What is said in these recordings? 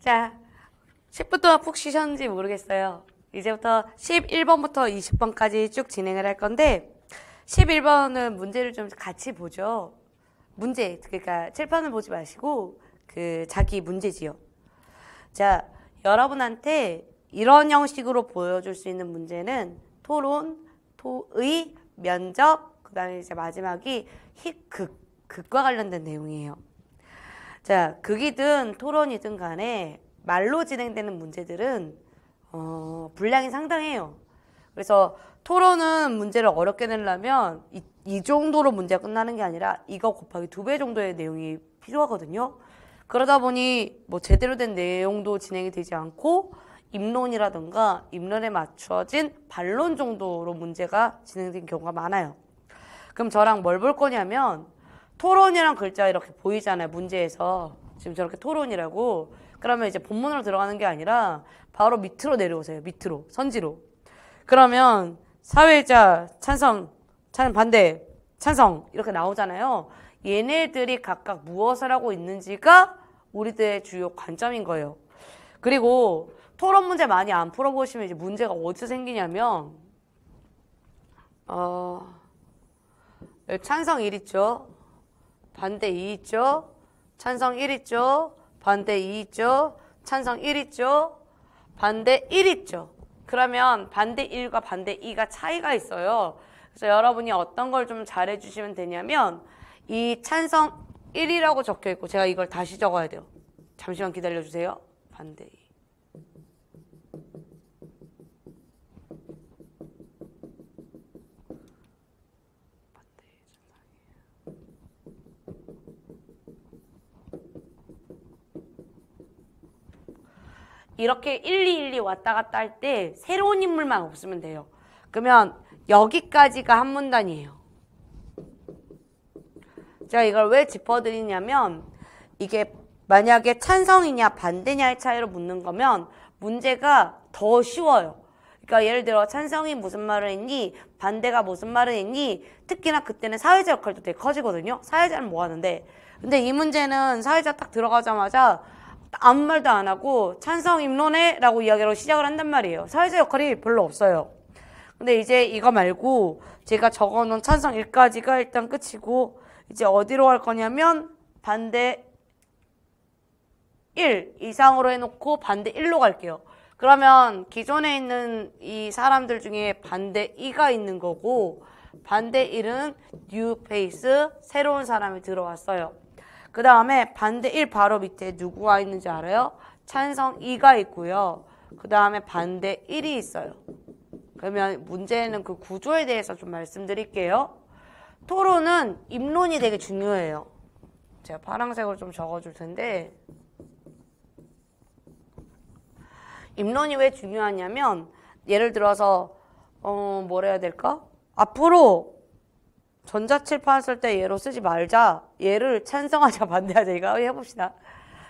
자, 1 0부 동안 푹 쉬셨는지 모르겠어요. 이제부터 11번부터 20번까지 쭉 진행을 할 건데 11번은 문제를 좀 같이 보죠. 문제, 그러니까 칠판을 보지 마시고 그 자기 문제지요. 자, 여러분한테 이런 형식으로 보여줄 수 있는 문제는 토론, 토의, 면접, 그 다음에 이제 마지막이 희극, 극과 관련된 내용이에요. 자, 극이든 토론이든 간에 말로 진행되는 문제들은 어, 분량이 상당해요. 그래서 토론은 문제를 어렵게 내려면 이, 이 정도로 문제가 끝나는 게 아니라 이거 곱하기 두 배 정도의 내용이 필요하거든요. 그러다 보니 뭐 제대로 된 내용도 진행이 되지 않고 입론이라든가 입론에 맞춰진 반론 정도로 문제가 진행된 경우가 많아요. 그럼 저랑 뭘 볼 거냐면 토론이란 글자 이렇게 보이잖아요. 문제에서. 지금 저렇게 토론이라고. 그러면 이제 본문으로 들어가는 게 아니라 바로 밑으로 내려오세요. 밑으로. 선지로. 그러면 사회자, 찬성, 찬, 반대, 찬성. 이렇게 나오잖아요. 얘네들이 각각 무엇을 하고 있는지가 우리들의 주요 관점인 거예요. 그리고 토론 문제 많이 안 풀어보시면 이제 문제가 어디서 생기냐면, 어, 찬성 1 있죠. 반대 2 있죠? 찬성 1 있죠? 반대 2 있죠? 찬성 1 있죠? 반대 1 있죠? 그러면 반대 1과 반대 2가 차이가 있어요. 그래서 여러분이 어떤 걸 좀 잘해주시면 되냐면 이 찬성 1이라고 적혀있고 제가 이걸 다시 적어야 돼요. 잠시만 기다려주세요. 반대 2. 이렇게 1212 왔다 갔다 할 때 새로운 인물만 없으면 돼요. 그러면 여기까지가 한 문단이에요. 제가 이걸 왜 짚어드리냐면 이게 만약에 찬성이냐 반대냐의 차이로 묻는 거면 문제가 더 쉬워요. 그러니까 예를 들어 찬성이 무슨 말을 했니 반대가 무슨 말을 했니 특히나 그때는 사회자 역할도 되게 커지거든요 사회자는 뭐 하는데 근데 이 문제는 사회자 딱 들어가자마자 아무 말도 안 하고 찬성 임론해 라고 이야기로 시작을 한단 말이에요. 사회적 역할이 별로 없어요. 근데 이제 이거 말고 제가 적어놓은 찬성 1까지가 일단 끝이고 이제 어디로 갈 거냐면 반대 1 이상으로 해놓고 반대 1로 갈게요. 그러면 기존에 있는 이 사람들 중에 반대 2가 있는 거고 반대 1은 뉴페이스 새로운 사람이 들어왔어요. 그 다음에 반대 1 바로 밑에 누구가 있는지 알아요? 찬성 2가 있고요. 그 다음에 반대 1이 있어요. 그러면 문제는 그 구조에 대해서 좀 말씀드릴게요. 토론은 입론이 되게 중요해요. 제가 파란색으로 좀 적어줄 텐데 입론이 왜 중요하냐면 예를 들어서 어, 뭘 해야 될까? 앞으로 전자칠판 쓸때예로 쓰지 말자. 예를 찬성하자 반대하자 이거 해봅시다.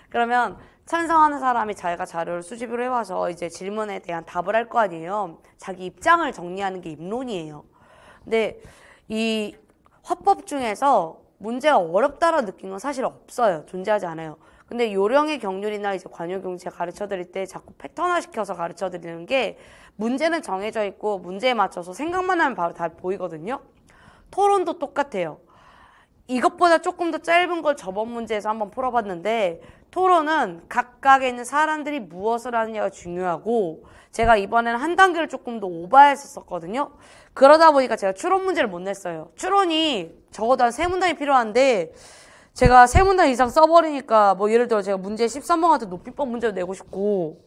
그러면 찬성하는 사람이 자기가 자료를 수집을 해와서 이제 질문에 대한 답을 할 거 아니에요. 자기 입장을 정리하는 게 입론이에요. 근데 이 화법 중에서 문제가 어렵다라는 느낀 건 사실 없어요. 존재하지 않아요. 근데 요령의 경률이나 이제 관용경제 가르쳐 드릴 때 자꾸 패턴화 시켜서 가르쳐 드리는 게 문제는 정해져 있고 문제에 맞춰서 생각만 하면 바로 다 보이거든요. 토론도 똑같아요. 이것보다 조금 더 짧은 걸 저번 문제에서 한번 풀어봤는데 토론은 각각에 있는 사람들이 무엇을 하느냐가 중요하고 제가 이번에는 한 단계를 조금 더오버했었거든요 그러다 보니까 제가 추론 문제를 못 냈어요. 추론이 적어도 한 세 문단이 필요한데 제가 세 문단 이상 써버리니까 뭐 예를 들어 제가 문제 13번 같은 높이법 문제를 내고 싶고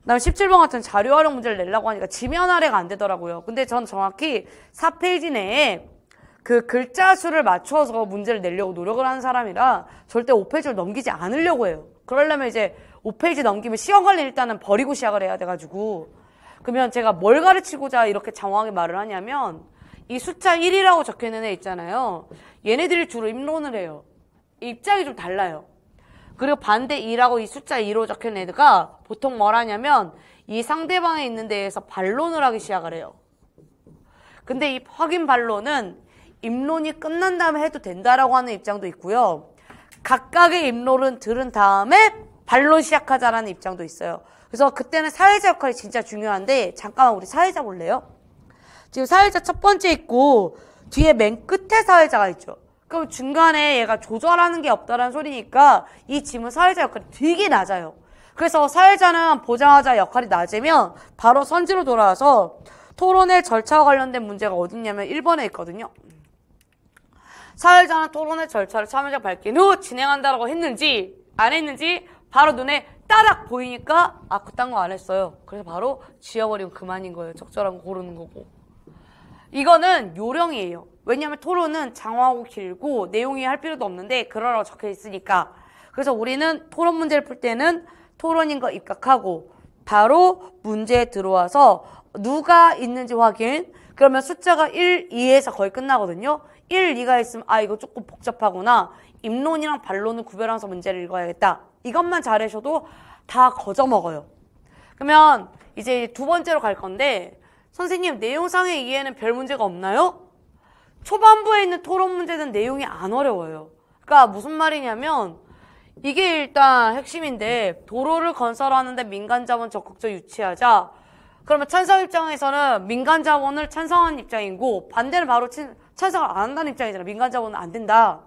그다음에 17번 같은 자료 활용 문제를 내려고 하니까 지면 아래가 안 되더라고요. 근데 전 정확히 4페이지 내에 그 글자 수를 맞춰서 문제를 내려고 노력을 하는 사람이라 절대 5페이지를 넘기지 않으려고 해요. 그러려면 이제 5페이지 넘기면 시험 관리 일단은 버리고 시작을 해야 돼가지고 그러면 제가 뭘 가르치고자 이렇게 장황하게 말을 하냐면 이 숫자 1이라고 적혀있는 애 있잖아요. 얘네들이 주로 입론을 해요. 입장이 좀 달라요. 그리고 반대 2라고 이 숫자 2로 적혀있는 애가 보통 뭘 하냐면 이 상대방에 있는 데에서 반론을 하기 시작을 해요. 근데 이 확인 반론은 입론이 끝난 다음에 해도 된다라고 하는 입장도 있고요. 각각의 입론은 들은 다음에 반론 시작하자라는 입장도 있어요. 그래서 그때는 사회자 역할이 진짜 중요한데 잠깐만 우리 사회자 볼래요? 지금 사회자 첫 번째 있고 뒤에 맨 끝에 사회자가 있죠. 그럼 중간에 얘가 조절하는 게 없다라는 소리니까 이 질문 사회자 역할이 되게 낮아요. 그래서 사회자는 보좌자 역할이 낮으면 바로 선지로 돌아와서 토론의 절차와 관련된 문제가 어딨냐면 1번에 있거든요. 사회자나 토론의 절차를 참여자 밝힌 후 진행한다라고 했는지 안 했는지 바로 눈에 따닥 보이니까 아 그딴 거 안 했어요. 그래서 바로 지워버리면 그만인 거예요. 적절한 거 고르는 거고. 이거는 요령이에요. 왜냐하면 토론은 장황하고 길고 내용이 할 필요도 없는데 그러라고 적혀 있으니까. 그래서 우리는 토론 문제를 풀 때는 토론인 거 입각하고 바로 문제에 들어와서 누가 있는지 확인. 그러면 숫자가 1, 2에서 거의 끝나거든요. 1, 2가 있으면 아 이거 조금 복잡하구나. 입론이랑 반론을 구별하면서 문제를 읽어야겠다. 이것만 잘하셔도 다 거저먹어요. 그러면 이제 두 번째로 갈 건데 선생님 내용상의 이해는 별 문제가 없나요? 초반부에 있는 토론 문제는 내용이 안 어려워요. 그러니까 무슨 말이냐면 이게 일단 핵심인데 도로를 건설하는데 민간 자원 적극적 유치하자. 그러면 찬성 입장에서는 민간 자원을 찬성한 입장이고 반대는 바로 친, 찬성을 안 한다는 입장이잖아. 민간 자본은 안 된다.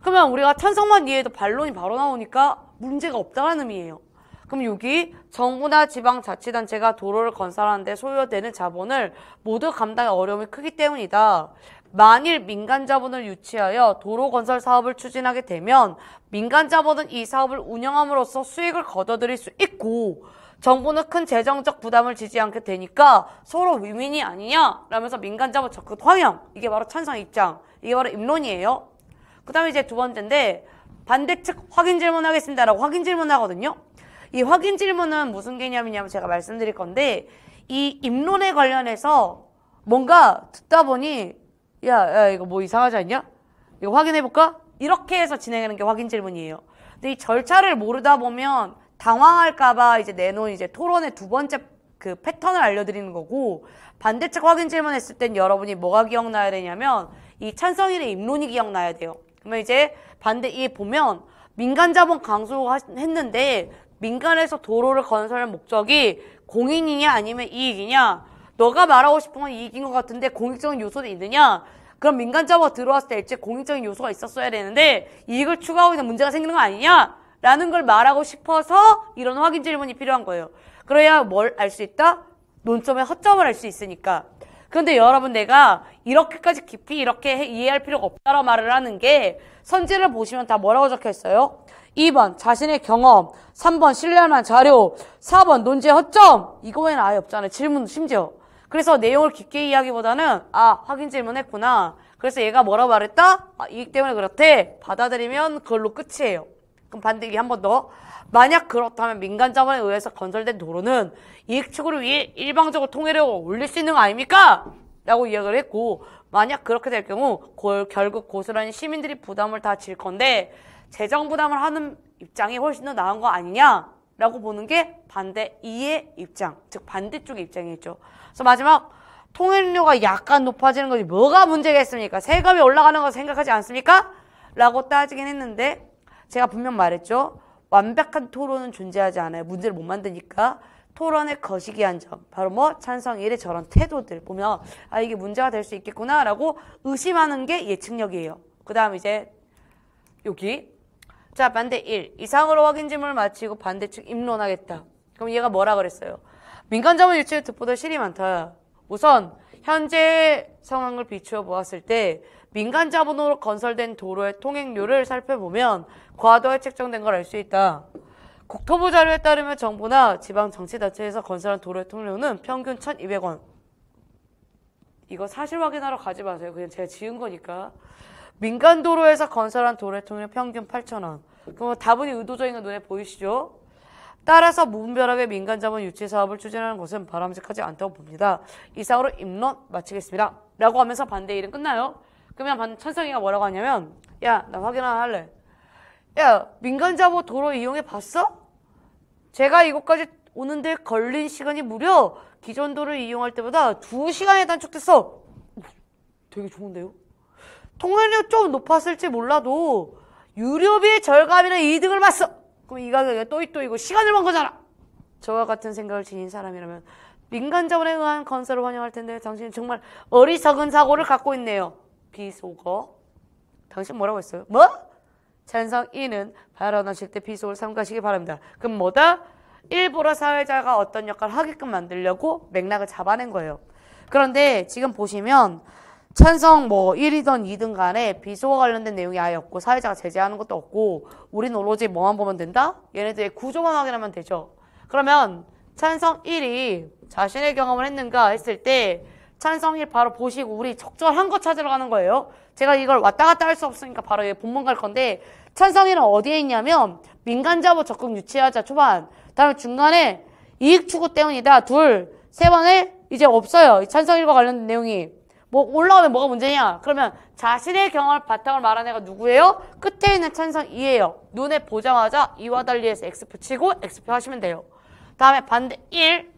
그러면 우리가 찬성만 이해해도 반론이 바로 나오니까 문제가 없다는 의미예요. 그럼 여기 정부나 지방자치단체가 도로를 건설하는데 소요되는 자본을 모두 감당할 어려움이 크기 때문이다. 만일 민간 자본을 유치하여 도로 건설 사업을 추진하게 되면 민간 자본은 이 사업을 운영함으로써 수익을 거둬들일 수 있고 정부는 큰 재정적 부담을 지지 않게 되니까 서로 위민이 아니냐 라면서 민간자부 적극 허영 이게 바로 찬성 입장 이게 바로 입론이에요 그 다음에 이제 두 번째인데 반대 측 확인 질문하겠습니다 라고 확인 질문하거든요 이 확인 질문은 무슨 개념이냐면 제가 말씀드릴 건데 이 입론에 관련해서 뭔가 듣다 보니 야, 야 이거 뭐 이상하지 않냐? 이거 확인해볼까? 이렇게 해서 진행하는 게 확인 질문이에요 근데 이 절차를 모르다 보면 당황할까봐 이제 내놓은 이제 토론의 두 번째 그 패턴을 알려드리는 거고 반대측 확인 질문했을 땐 여러분이 뭐가 기억나야 되냐면 이 찬성일의 입론이 기억나야 돼요. 그러면 이제 반대 이 보면 민간 자본 강수했는데 민간에서 도로를 건설할 목적이 공익이냐 아니면 이익이냐 너가 말하고 싶은 건 이익인 것 같은데 공익적인 요소도 있느냐 그럼 민간 자본 들어왔을 때 일찍 공익적인 요소가 있었어야 되는데 이익을 추가하고 있는 문제가 생기는 거 아니냐 라는 걸 말하고 싶어서 이런 확인 질문이 필요한 거예요. 그래야 뭘 알 수 있다? 논점의 허점을 알 수 있으니까. 그런데 여러분 내가 이렇게까지 깊이 이렇게 이해할 필요가 없다라 말을 하는 게 선지를 보시면 다 뭐라고 적혀 있어요? 2번 자신의 경험, 3번 신뢰할만한 자료, 4번 논제 허점. 이거 에는 아예 없잖아요. 질문도 심지어. 그래서 내용을 깊게 이해하기보다는 아 확인 질문했구나. 그래서 얘가 뭐라고 말했다? 아, 이익 때문에 그렇대. 받아들이면 그걸로 끝이에요. 그럼 반대기 한 번 더. 만약 그렇다면 민간 자본에 의해서 건설된 도로는 이익 추구를 위해 일방적으로 통일력을 올릴 수 있는 거 아닙니까? 라고 이야기를 했고 만약 그렇게 될 경우 결국 고스란히 시민들이 부담을 다 질 건데 재정 부담을 하는 입장이 훨씬 더 나은 거 아니냐라고 보는 게 반대 2의 입장 즉 반대쪽의 입장이겠죠 그래서 마지막 통행료가 약간 높아지는 것이 뭐가 문제겠습니까 세금이 올라가는 거 생각하지 않습니까? 라고 따지긴 했는데 제가 분명 말했죠. 완벽한 토론은 존재하지 않아요. 문제를 못 만드니까. 토론의 거시기 한 점, 바로 뭐찬성1의 저런 태도들 보면 아 이게 문제가 될 수 있겠구나라고 의심하는 게 예측력이에요. 그 다음 이제 여기 자 반대 1 이상으로 확인 질문을 마치고 반대측 입론하겠다. 그럼 얘가 뭐라 그랬어요? 민간 자문 유치의 듣보다 실이 많다. 우선 현재 상황을 비추어 보았을 때 민간 자본으로 건설된 도로의 통행료를 살펴보면 과도하게 책정된 걸 알 수 있다. 국토부 자료에 따르면 정부나 지방정치단체에서 건설한 도로의 통료는 행 평균 1,200원. 이거 사실 확인하러 가지 마세요. 그냥 제가 지은 거니까. 민간 도로에서 건설한 도로의 통료 행 평균 8,000원. 그럼 다분히 의도적인 거 눈에 보이시죠? 따라서 무분별하게 민간자본 유치 사업을 추진하는 것은 바람직하지 않다고 봅니다. 이상으로 입론 마치겠습니다. 라고 하면서 반대 일은 끝나요. 그러면 반, 천성이가 뭐라고 하냐면 야나 확인 하나 할래. 야 민간자본 도로 이용해 봤어? 제가 이곳까지 오는데 걸린 시간이 무려 기존 도를 이용할 때보다 두시간에 단축됐어. 되게 좋은데요? 통행료 좀 높았을지 몰라도 유료비 절감이나 이득을 봤어. 그럼 이 가격에 또이 또이고 시간을 번 거잖아. 저와 같은 생각을 지닌 사람이라면 민간 자원에 의한 건설을 환영할 텐데 당신은 정말 어리석은 사고를 갖고 있네요. 비속어. 당신 뭐라고 했어요? 뭐? 찬성 E는 발언하실 때 비속어를 삼가시기 바랍니다. 그럼 뭐다? 일부러 사회자가 어떤 역할을 하게끔 만들려고 맥락을 잡아낸 거예요. 그런데 지금 보시면 찬성 뭐 1위든 2든 간에 비소와 관련된 내용이 아예 없고 사회자가 제재하는 것도 없고 우린 오로지 뭐만 보면 된다? 얘네들의 구조만 확인하면 되죠. 그러면 찬성 1이 자신의 경험을 했는가 했을 때 찬성 1 바로 보시고 우리 적절한 거 찾으러 가는 거예요. 제가 이걸 왔다 갔다 할 수 없으니까 바로 여기 본문 갈 건데 찬성 1은 어디에 있냐면 민간자부 적극 유치하자 초반 다음에 중간에 이익 추구 때문이다 둘 세 번에 이제 없어요. 찬성 1과 관련된 내용이 뭐 올라오면 뭐가 문제냐? 그러면 자신의 경험을 바탕으로 말한 애가 누구예요? 끝에 있는 찬성 2예요. 눈에 보자마자 이와 달리 해서 X표 치고 X표 하시면 돼요. 다음에 반대 1.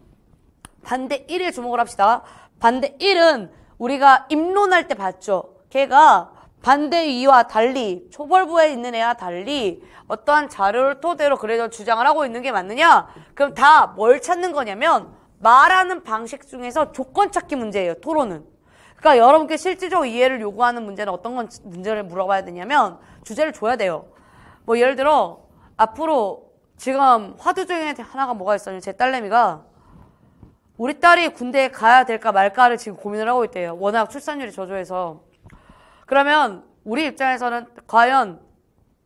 반대 1에 주목을 합시다. 반대 1은 우리가 입론할 때 봤죠. 걔가 반대 2와 달리 초벌부에 있는 애와 달리 어떠한 자료를 토대로 그래도 주장을 하고 있는 게 맞느냐? 그럼 다 뭘 찾는 거냐면 말하는 방식 중에서 조건 찾기 문제예요. 토론은. 그러니까 여러분께 실질적으로 이해를 요구하는 문제는 어떤 건 문제를 물어봐야 되냐면 주제를 줘야 돼요. 뭐 예를 들어 앞으로 지금 화두 중에 하나가 뭐가 있었냐면 제 딸내미가 우리 딸이 군대에 가야 될까 말까를 지금 고민을 하고 있대요. 워낙 출산율이 저조해서. 그러면 우리 입장에서는 과연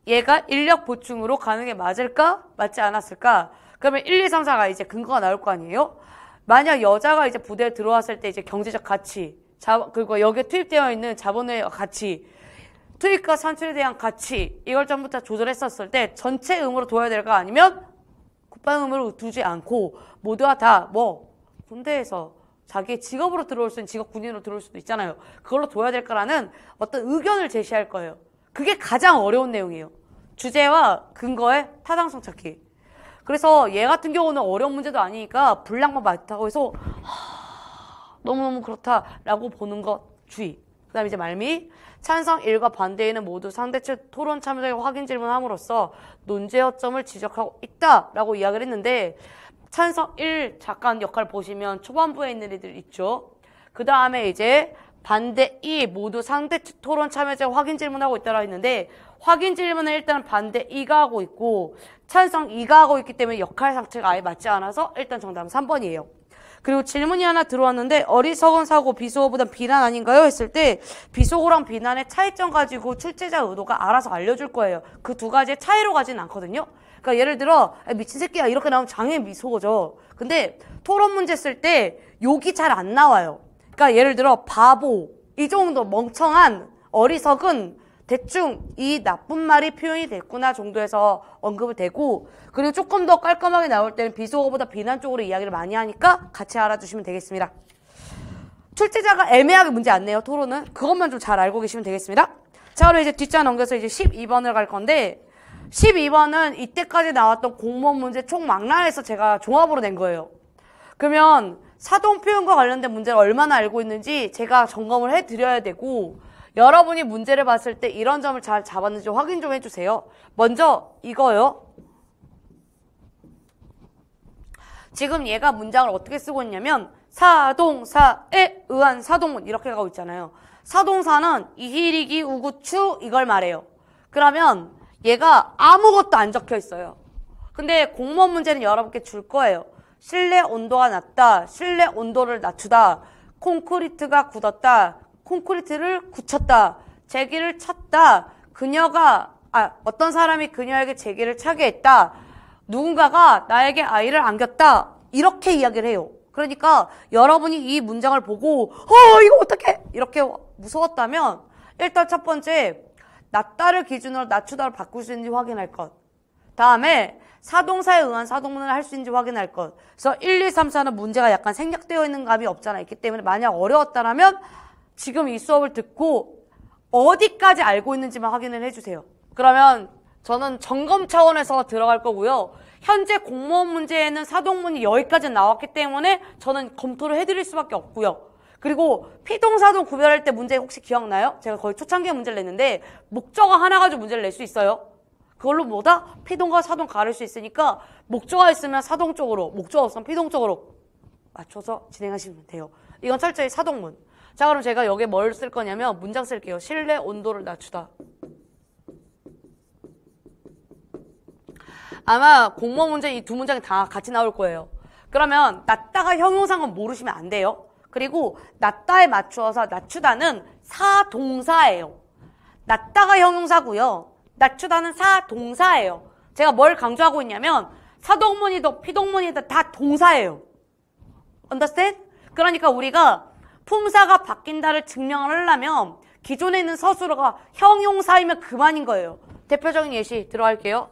얘가 인력 보충으로 가는 게 맞을까? 맞지 않았을까? 그러면 1, 2, 3, 4가 이제 근거가 나올 거 아니에요? 만약 여자가 이제 부대에 들어왔을 때 이제 경제적 가치, 자, 그리고 여기에 투입되어 있는 자본의 가치, 투입과 산출에 대한 가치, 이걸 전부 다 조절했었을 때 전체 음으로 둬야 될까 아니면 국방 음으로 두지 않고 모두가 다 뭐 군대에서 자기의 직업으로 들어올 수 있는 직업 군인으로 들어올 수도 있잖아요. 그걸로 둬야 될까라는 어떤 의견을 제시할 거예요. 그게 가장 어려운 내용이에요. 주제와 근거의 타당성 찾기. 그래서 얘 같은 경우는 어려운 문제도 아니니까 불량만 맞다고 해서 너무너무 그렇다라고 보는 것 주의. 그 다음 에 이제 말미 찬성 1과 반대에는 모두 상대 측 토론 참여자에 확인 질문함으로써 논제어점을 지적하고 있다라고 이야기를 했는데 찬성 1작가 역할 보시면 초반부에 있는 이들 있죠. 그 다음에 이제 반대 2 모두 상대 측 토론 참여자 확인 질문하고 있다라고 했는데 확인 질문은 일단 반대 2가 하고 있고 찬성 2가 하고 있기 때문에 역할 상체가 아예 맞지 않아서 일단 정답은 3번이에요. 그리고 질문이 하나 들어왔는데 어리석은 사고 비속어보단 비난 아닌가요? 했을 때 비속어랑 비난의 차이점 가지고 출제자 의도가 알아서 알려줄 거예요. 그 두 가지의 차이로 가진 않거든요. 그러니까 예를 들어 아, 미친 새끼야 이렇게 나오면 장애 미속어죠 근데 토론 문제 쓸 때 욕이 잘 안 나와요. 그러니까 예를 들어 바보 이 정도 멍청한 어리석은 대충 이 나쁜 말이 표현이 됐구나 정도에서 언급을 되고 그리고 조금 더 깔끔하게 나올 때는 비속어보다 비난 쪽으로 이야기를 많이 하니까 같이 알아주시면 되겠습니다. 출제자가 애매하게 문제 안 내요 토론은 그것만 좀 잘 알고 계시면 되겠습니다. 자 그럼 이제 뒷자 넘겨서 이제 12번을 갈 건데 12번은 이때까지 나왔던 공무원 문제 총망라해서 제가 종합으로 낸 거예요. 그러면 사동 표현과 관련된 문제를 얼마나 알고 있는지 제가 점검을 해드려야 되고 여러분이 문제를 봤을 때 이런 점을 잘 잡았는지 확인 좀 해주세요. 먼저 이거요. 지금 얘가 문장을 어떻게 쓰고 있냐면 사동사에 의한 사동문 이렇게 가고 있잖아요. 사동사는 이히리기 우구추 이걸 말해요. 그러면 얘가 아무것도 안 적혀 있어요. 근데 공무원 문제는 여러분께 줄 거예요. 실내 온도가 낮다. 실내 온도를 낮추다. 콘크리트가 굳었다. 콘크리트를 굳혔다. 제기를 찼다. 그녀가 아, 어떤 사람이 그녀에게 제기를 차게 했다. 누군가가 나에게 아이를 안겼다. 이렇게 이야기를 해요. 그러니까 여러분이 이 문장을 보고 어 이거 어떻게 이렇게 무서웠다면 일단 첫 번째 낮다를 기준으로 낮추다를 바꿀 수 있는지 확인할 것. 다음에 사동사에 의한 사동문을 할 수 있는지 확인할 것. 그래서 1, 2, 3, 4는 문제가 약간 생략되어 있는 감이 없잖아. 있기 때문에 만약 어려웠다면 지금 이 수업을 듣고 어디까지 알고 있는지만 확인을 해주세요. 그러면 저는 점검 차원에서 들어갈 거고요. 현재 공무원 문제에는 사동문이 여기까지 나왔기 때문에 저는 검토를 해드릴 수밖에 없고요. 그리고 피동사동 구별할 때 문제 혹시 기억나요? 제가 거의 초창기에 문제를 냈는데 목적어 하나 가지고 문제를 낼 수 있어요. 그걸로 뭐다? 피동과 사동 가를 수 있으니까 목적어 있으면 사동 쪽으로, 목적어 없으면 피동 쪽으로 맞춰서 진행하시면 돼요. 이건 철저히 사동문. 자 그럼 제가 여기에 뭘 쓸 거냐면 문장 쓸게요. 실내 온도를 낮추다. 아마 공모 문제 이 두 문장이 다 같이 나올 거예요. 그러면 낮다가 형용사는 모르시면 안 돼요. 그리고 낮다에 맞추어서 낮추다는 사동사예요. 낮다가 형용사고요. 낮추다는 사동사예요. 제가 뭘 강조하고 있냐면 사동문이도 피동문이도 다 동사예요. 언더스탠? 그러니까 우리가 품사가 바뀐다를 증명하려면 기존에 있는 서술어가 형용사이면 그만인 거예요. 대표적인 예시 들어갈게요.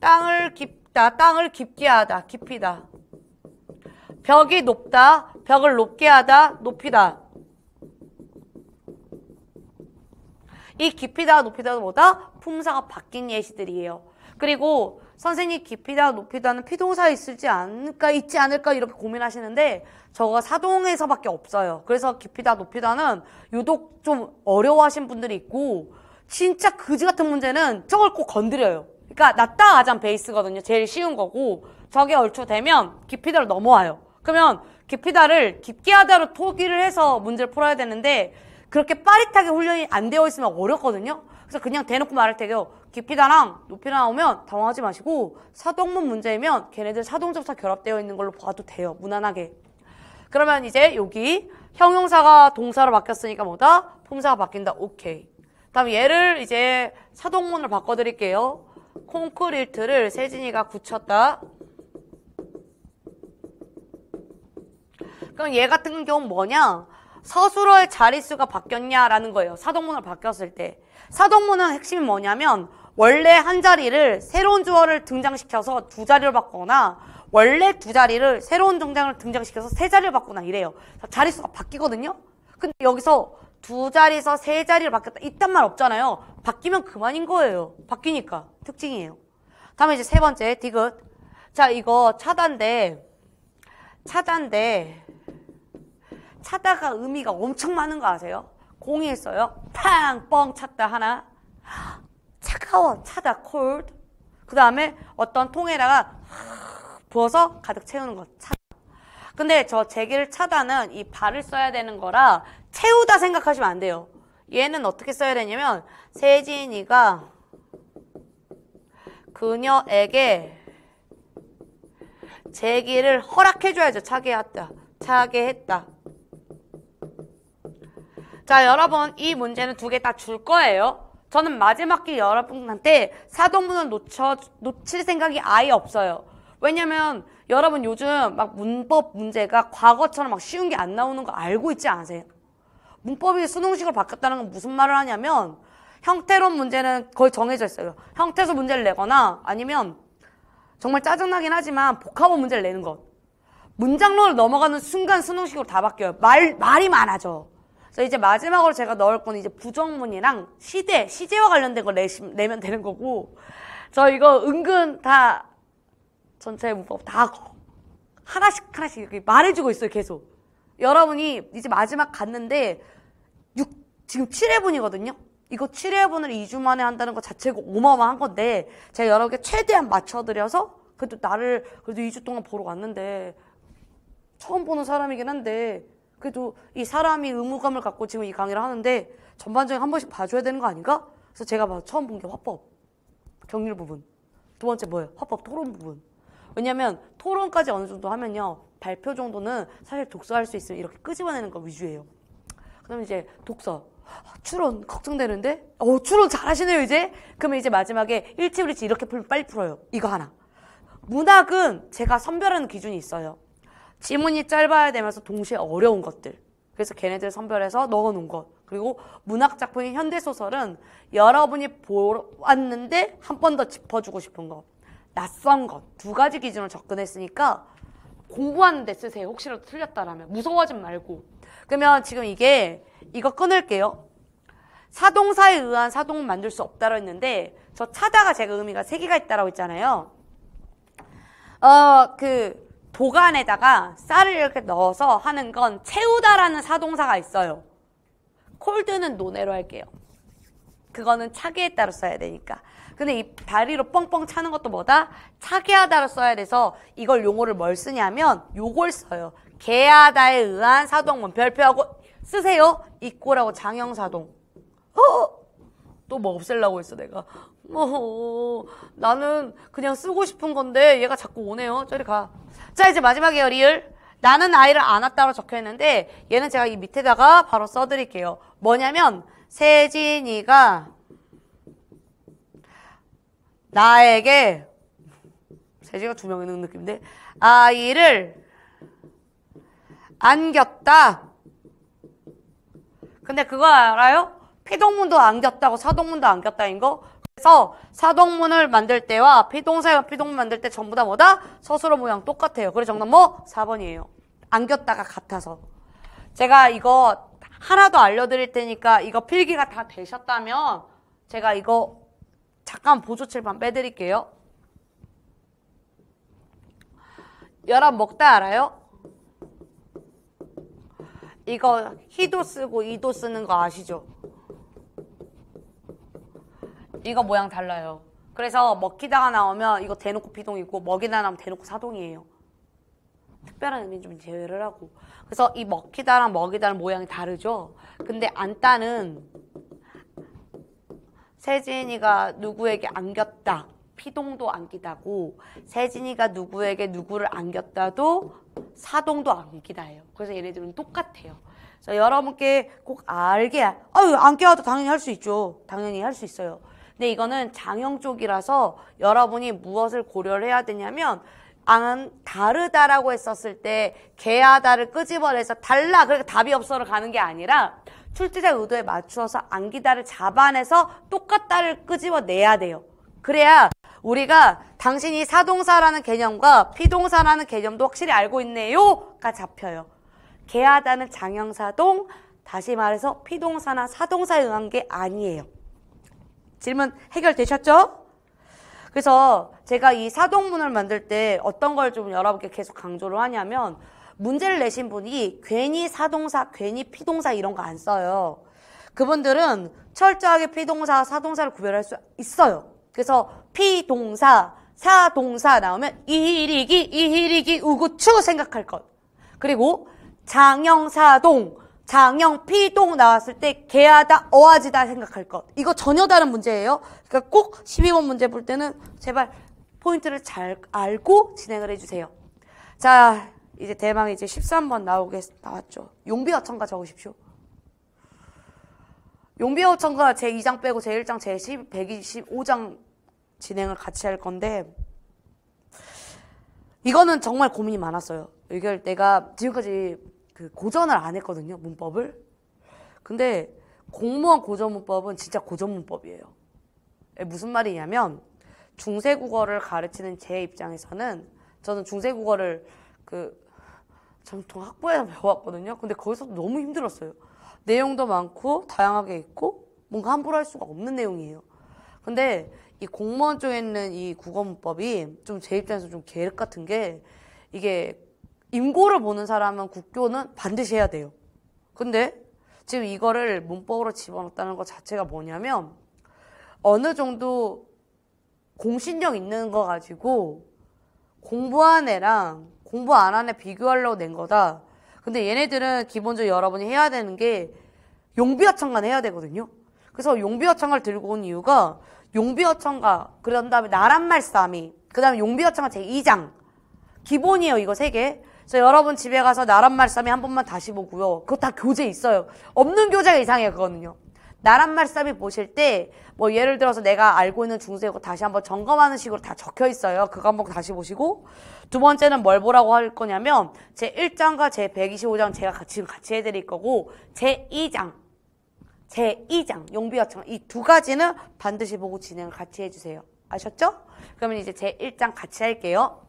땅을 깊다, 땅을 깊게 하다, 깊이다. 벽이 높다, 벽을 높게 하다, 높이다. 이 깊이다, 높이다는 뭐다? 품사가 바뀐 예시들이에요. 그리고 선생님 깊이다 높이다는 피동사 있을지 않을까 있지 않을까 이렇게 고민하시는데 저거 사동에서밖에 없어요. 그래서 깊이다 높이다는 유독 좀 어려워하신 분들이 있고 진짜 그지 같은 문제는 저걸 꼭 건드려요. 그러니까 낮다 아잠 베이스거든요. 제일 쉬운 거고 저게 얼추 되면 깊이다로 넘어와요. 그러면 깊이다를 깊게 하다로 토기를 해서 문제를 풀어야 되는데 그렇게 빠릿하게 훈련이 안 되어 있으면 어렵거든요. 그래서 그냥 대놓고 말할 테요. 깊이다랑 높이 나오면 당황하지 마시고 사동문 문제이면 걔네들 사동접사 결합되어 있는 걸로 봐도 돼요. 무난하게. 그러면 이제 여기 형용사가 동사로 바뀌었으니까 뭐다? 품사가 바뀐다. 오케이. 다음 얘를 이제 사동문으로 바꿔드릴게요. 콘크리트를 세진이가 굳혔다. 그럼 얘 같은 경우는 뭐냐? 서술어의 자릿수가 바뀌었냐라는 거예요. 사동문으로 바뀌었을 때. 사동문은 핵심이 뭐냐면 원래 한 자리를 새로운 주어를 등장시켜서 두 자리를 바꾸거나 원래 두 자리를 새로운 등장을 등장시켜서 세 자리를 바꾸나 이래요. 자릿수가 바뀌거든요. 근데 여기서 두 자리에서 세 자리를 바뀌었다 이딴 말 없잖아요. 바뀌면 그만인 거예요. 바뀌니까 특징이에요. 다음에 이제 세 번째 디귿. 자 이거 차단데 차단데 차다가 의미가 엄청 많은 거 아세요? 공이 있어요. 팡! 뻥 찼다 하나 차가워 차다 cold. 그 다음에 어떤 통에다가 부어서 가득 채우는 것 차. 근데 저제기를 차다는 이 발을 써야 되는 거라 채우다 생각하시면 안 돼요. 얘는 어떻게 써야 되냐면 세진이가 그녀에게 제기를 허락해줘야죠. 차게 했다. 차게 했다. 자, 여러분 이 문제는 두 개 다 줄 거예요. 저는 마지막 기 여러분한테 사동문을 놓쳐, 놓칠 생각이 아예 없어요. 왜냐면 여러분 요즘 막 문법 문제가 과거처럼 막 쉬운 게 안 나오는 거 알고 있지 않으세요? 문법이 수능식으로 바뀌었다는 건 무슨 말을 하냐면 형태론 문제는 거의 정해져 있어요. 형태소 문제를 내거나 아니면 정말 짜증나긴 하지만 복합원 문제를 내는 것. 문장론을 넘어가는 순간 수능식으로 다 바뀌어요. 말, 말이 많아져. 그래서 이제 마지막으로 제가 넣을 건 이제 부정문이랑 시대, 시제와 관련된 걸 내, 내면 되는 거고 저 이거 은근 다 전체 문법 다 하나씩 하나씩 이렇게 말해주고 있어요 계속 여러분이 이제 마지막 갔는데 6, 지금 7회분이거든요 이거 7회분을 2주 만에 한다는 것 자체가 어마어마한 건데 제가 여러분께 최대한 맞춰드려서 그래도 나를 그래도 2주 동안 보러 왔는데 처음 보는 사람이긴 한데 그래도 이 사람이 의무감을 갖고 지금 이 강의를 하는데 전반적인 한 번씩 봐줘야 되는 거 아닌가? 그래서 제가 처음 본 게 화법, 경률 부분. 두 번째 뭐예요? 화법 토론 부분. 왜냐면 토론까지 어느 정도 하면요. 발표 정도는 사실 독서할 수 있으면 이렇게 끄집어내는 거 위주예요. 그다음에 이제 독서. 아, 추론 걱정되는데? 어, 추론 잘하시네요, 이제? 그러면 이제 마지막에 일치, 일치 이렇게 풀면 빨리 풀어요. 이거 하나. 문학은 제가 선별하는 기준이 있어요. 지문이 짧아야 되면서 동시에 어려운 것들. 그래서 걔네들 선별해서 넣어놓은 것. 그리고 문학 작품인 현대 소설은 여러분이 보았는데 한 번 더 짚어주고 싶은 것, 낯선 것 두 가지 기준으로 접근했으니까 공부하는데 쓰세요. 혹시라도 틀렸다라면 무서워하지 말고. 그러면 지금 이게 이거 끊을게요. 사동사에 의한 사동은 만들 수 없다고 라 했는데 저 차다가 제가 의미가 세 개가 있다라고 했잖아요. 어그 보안에다가 쌀을 이렇게 넣어서 하는 건 채우다라는 사동사가 있어요. 콜드는 논외로 할게요. 그거는 차게에 따로 써야 되니까. 근데 이 다리로 뻥뻥 차는 것도 뭐다? 차게하다로 써야 돼서 이걸 용어를 뭘 쓰냐면 요걸 써요. 개하다에 의한 사동문 별표하고 쓰세요. 이꼬라고 장형사동. 허! 또뭐 없애려고 했어 내가 뭐 나는 그냥 쓰고 싶은 건데 얘가 자꾸 오네요 저리 가 자 이제 마지막이에요 리을 나는 아이를 안았다로 적혀있는데 얘는 제가 이 밑에다가 바로 써드릴게요 뭐냐면 세진이가 나에게 세진이가 두 명 있는 느낌인데 아이를 안겼다 근데 그거 알아요? 피동문도 안겼다고 사동문도 안겼다인 거 그래서 사동문을 만들 때와 피동사와 피동문 만들 때 전부 다 뭐다? 서술어 모양 똑같아요 그래서 정답 뭐? 4번이에요 안겼다가 같아서 제가 이거 하나도 알려드릴 테니까 이거 필기가 다 되셨다면 제가 이거 잠깐 보조칠판 빼드릴게요 열한 먹다 알아요? 이거 희도 쓰고 이도 쓰는 거 아시죠? 이거 모양 달라요. 그래서 먹히다가 나오면 이거 대놓고 피동이고 먹이다 나오면 대놓고 사동이에요. 특별한 의미는 좀 제외를 하고 그래서 이 먹히다랑 먹이다는 모양이 다르죠. 근데 안따는 세진이가 누구에게 안겼다. 피동도 안기다고 세진이가 누구에게 누구를 안겼다도 사동도 안기다예요. 그래서 얘네들은 똑같아요. 그래서 여러분께 꼭 알게 아유 안겨도 당연히 할 수 있죠. 당연히 할 수 있어요. 근데 이거는 장형 쪽이라서 여러분이 무엇을 고려를 해야 되냐면 안 다르다라고 했었을 때 개하다를 끄집어내서 달라 그러니까 답이 없어로 가는 게 아니라 출제자 의도에 맞추어서 안기다를 잡아내서 똑같다를 끄집어내야 돼요. 그래야 우리가 당신이 사동사라는 개념과 피동사라는 개념도 확실히 알고 있네요가 잡혀요. 개하다는 장형사동 다시 말해서 피동사나 사동사에 의한 게 아니에요. 질문 해결되셨죠? 그래서 제가 이 사동문을 만들 때 어떤 걸 좀 여러분께 계속 강조를 하냐면 문제를 내신 분이 괜히 사동사, 괜히 피동사 이런 거 안 써요. 그분들은 철저하게 피동사, 사동사를 구별할 수 있어요. 그래서 피동사, 사동사 나오면 이히리기, 이히리기, 우구추 생각할 것. 그리고 장영사동, 장형 피동 나왔을 때 개하다 어하지다 생각할 것 이거 전혀 다른 문제예요 그러니까 꼭 12번 문제 볼 때는 제발 포인트를 잘 알고 진행을 해주세요 자 이제 대망 이제 13번 나오게 나왔죠 용비어 천가 적으십시오 용비어 천가제 2장 빼고 제 1장 제 10, 125장 진행을 같이 할 건데 이거는 정말 고민이 많았어요 이걸 내가 지금까지 그 고전을 안 했거든요. 문법을. 근데 공무원 고전 문법은 진짜 고전 문법이에요. 무슨 말이냐면 중세 국어를 가르치는 제 입장에서는 저는 중세 국어를 그 전통 학부에서 배워왔거든요. 근데 거기서도 너무 힘들었어요. 내용도 많고 다양하게 있고 뭔가 함부로 할 수가 없는 내용이에요. 근데 이 공무원 쪽에 있는 이 국어 문법이 좀 제 입장에서 좀 계획 같은 게 이게 인고를 보는 사람은 국교는 반드시 해야 돼요. 근데 지금 이거를 문법으로 집어넣었다는 것 자체가 뭐냐면 어느 정도 공신력 있는 거 가지고 공부한 애랑 공부 안 한 애 비교하려고 낸 거다. 근데 얘네들은 기본적으로 여러분이 해야 되는 게 용비어창관 해야 되거든요. 그래서 용비어창관을 들고 온 이유가 용비어창관 아, 그런 다음에 나란말 싸미 그 다음에 용비어창관 제2장 기본이에요 이거 세 개. 그래서 여러분 집에 가서 나란 말싸미 한 번만 다시 보고요. 그거 다 교재 있어요. 없는 교재가 이상해요, 그거는요. 나란 말싸미 보실 때, 뭐 예를 들어서 내가 알고 있는 중세고 다시 한번 점검하는 식으로 다 적혀 있어요. 그거 한 번 다시 보시고. 두 번째는 뭘 보라고 할 거냐면, 제 1장과 제 125장 제가 같이, 같이 해드릴 거고, 제 2장. 제 2장. 용비어청. 이두 가지는 반드시 보고 진행을 같이 해주세요. 아셨죠? 그러면 이제 제 1장 같이 할게요.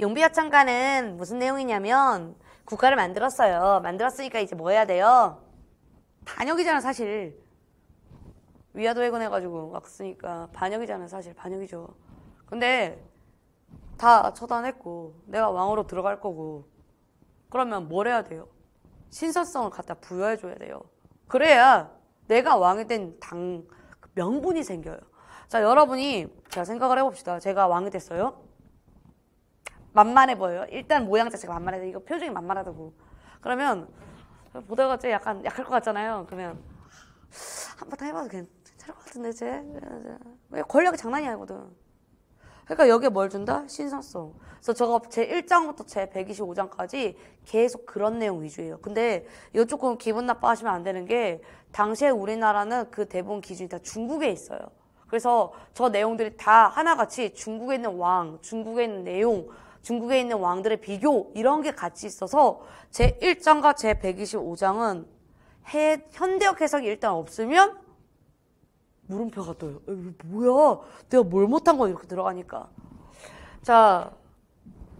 용비어창가는 무슨 내용이냐면 국가를 만들었어요. 만들었으니까 이제 뭐 해야 돼요? 반역이잖아 사실. 위화도 해군 해가지고 막 쓰니까 반역이잖아 사실 반역이죠. 근데 다 처단했고 내가 왕으로 들어갈 거고 그러면 뭘 해야 돼요? 신선성을 갖다 부여해줘야 돼요. 그래야 내가 왕이 된당 그 명분이 생겨요. 자 여러분이 제가 생각을 해봅시다. 제가 왕이 됐어요. 만만해 보여요. 일단 모양 자체가 만만해서 이거 표정이 만만하다고. 그러면 보다가 쟤 약간 약할 것 같잖아요. 그러면 한번탕 해봐도 괜찮을 것 같은데 쟤. 왜 권력이 장난이 아니거든. 그러니까 여기에 뭘 준다? 신선성. 그래서 저가제 1장부터 제 125장까지 계속 그런 내용 위주예요. 근데 이거 조금 기분 나빠하시면 안 되는 게 당시에 우리나라는 그 대본 기준이 다 중국에 있어요. 그래서 저 내용들이 다 하나같이 중국에 있는 왕, 중국에 있는 내용, 중국에 있는 왕들의 비교 이런 게 같이 있어서 제 1장과 제 125장은 해, 현대역 해석이 일단 없으면 물음표가 떠요. 어, 뭐야? 내가 뭘 못한 거야 이렇게 들어가니까. 자,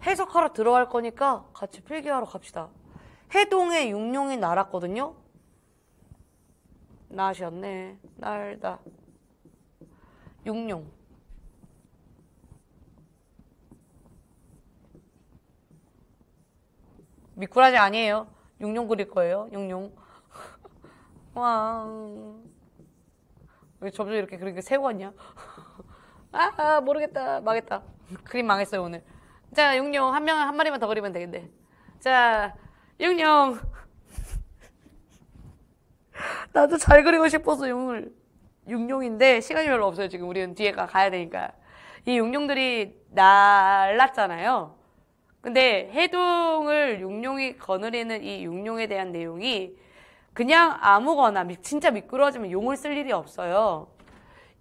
해석하러 들어갈 거니까 같이 필기하러 갑시다. 해동의 육룡이 날았거든요. 날이었네. 날다. 육룡. 미꾸라지 아니에요. 용룡 그릴 거예요. 용룡. 와. 왜 점점 이렇게 그린 게새고왔냐 아, 아, 모르겠다. 망했다. 그림 망했어요, 오늘. 자, 용룡. 한 명, 한 마리만 더 그리면 되겠네. 자, 용룡. 나도 잘 그리고 싶어서 용을. 육룡인데 시간이 별로 없어요. 지금 우리는 뒤에 가, 가야 되니까. 이 육룡들이 날랐잖아요. 근데 해동을 육룡이 거느리는 이 육룡에 대한 내용이 그냥 아무거나 진짜 미끄러지면 용을 쓸 일이 없어요.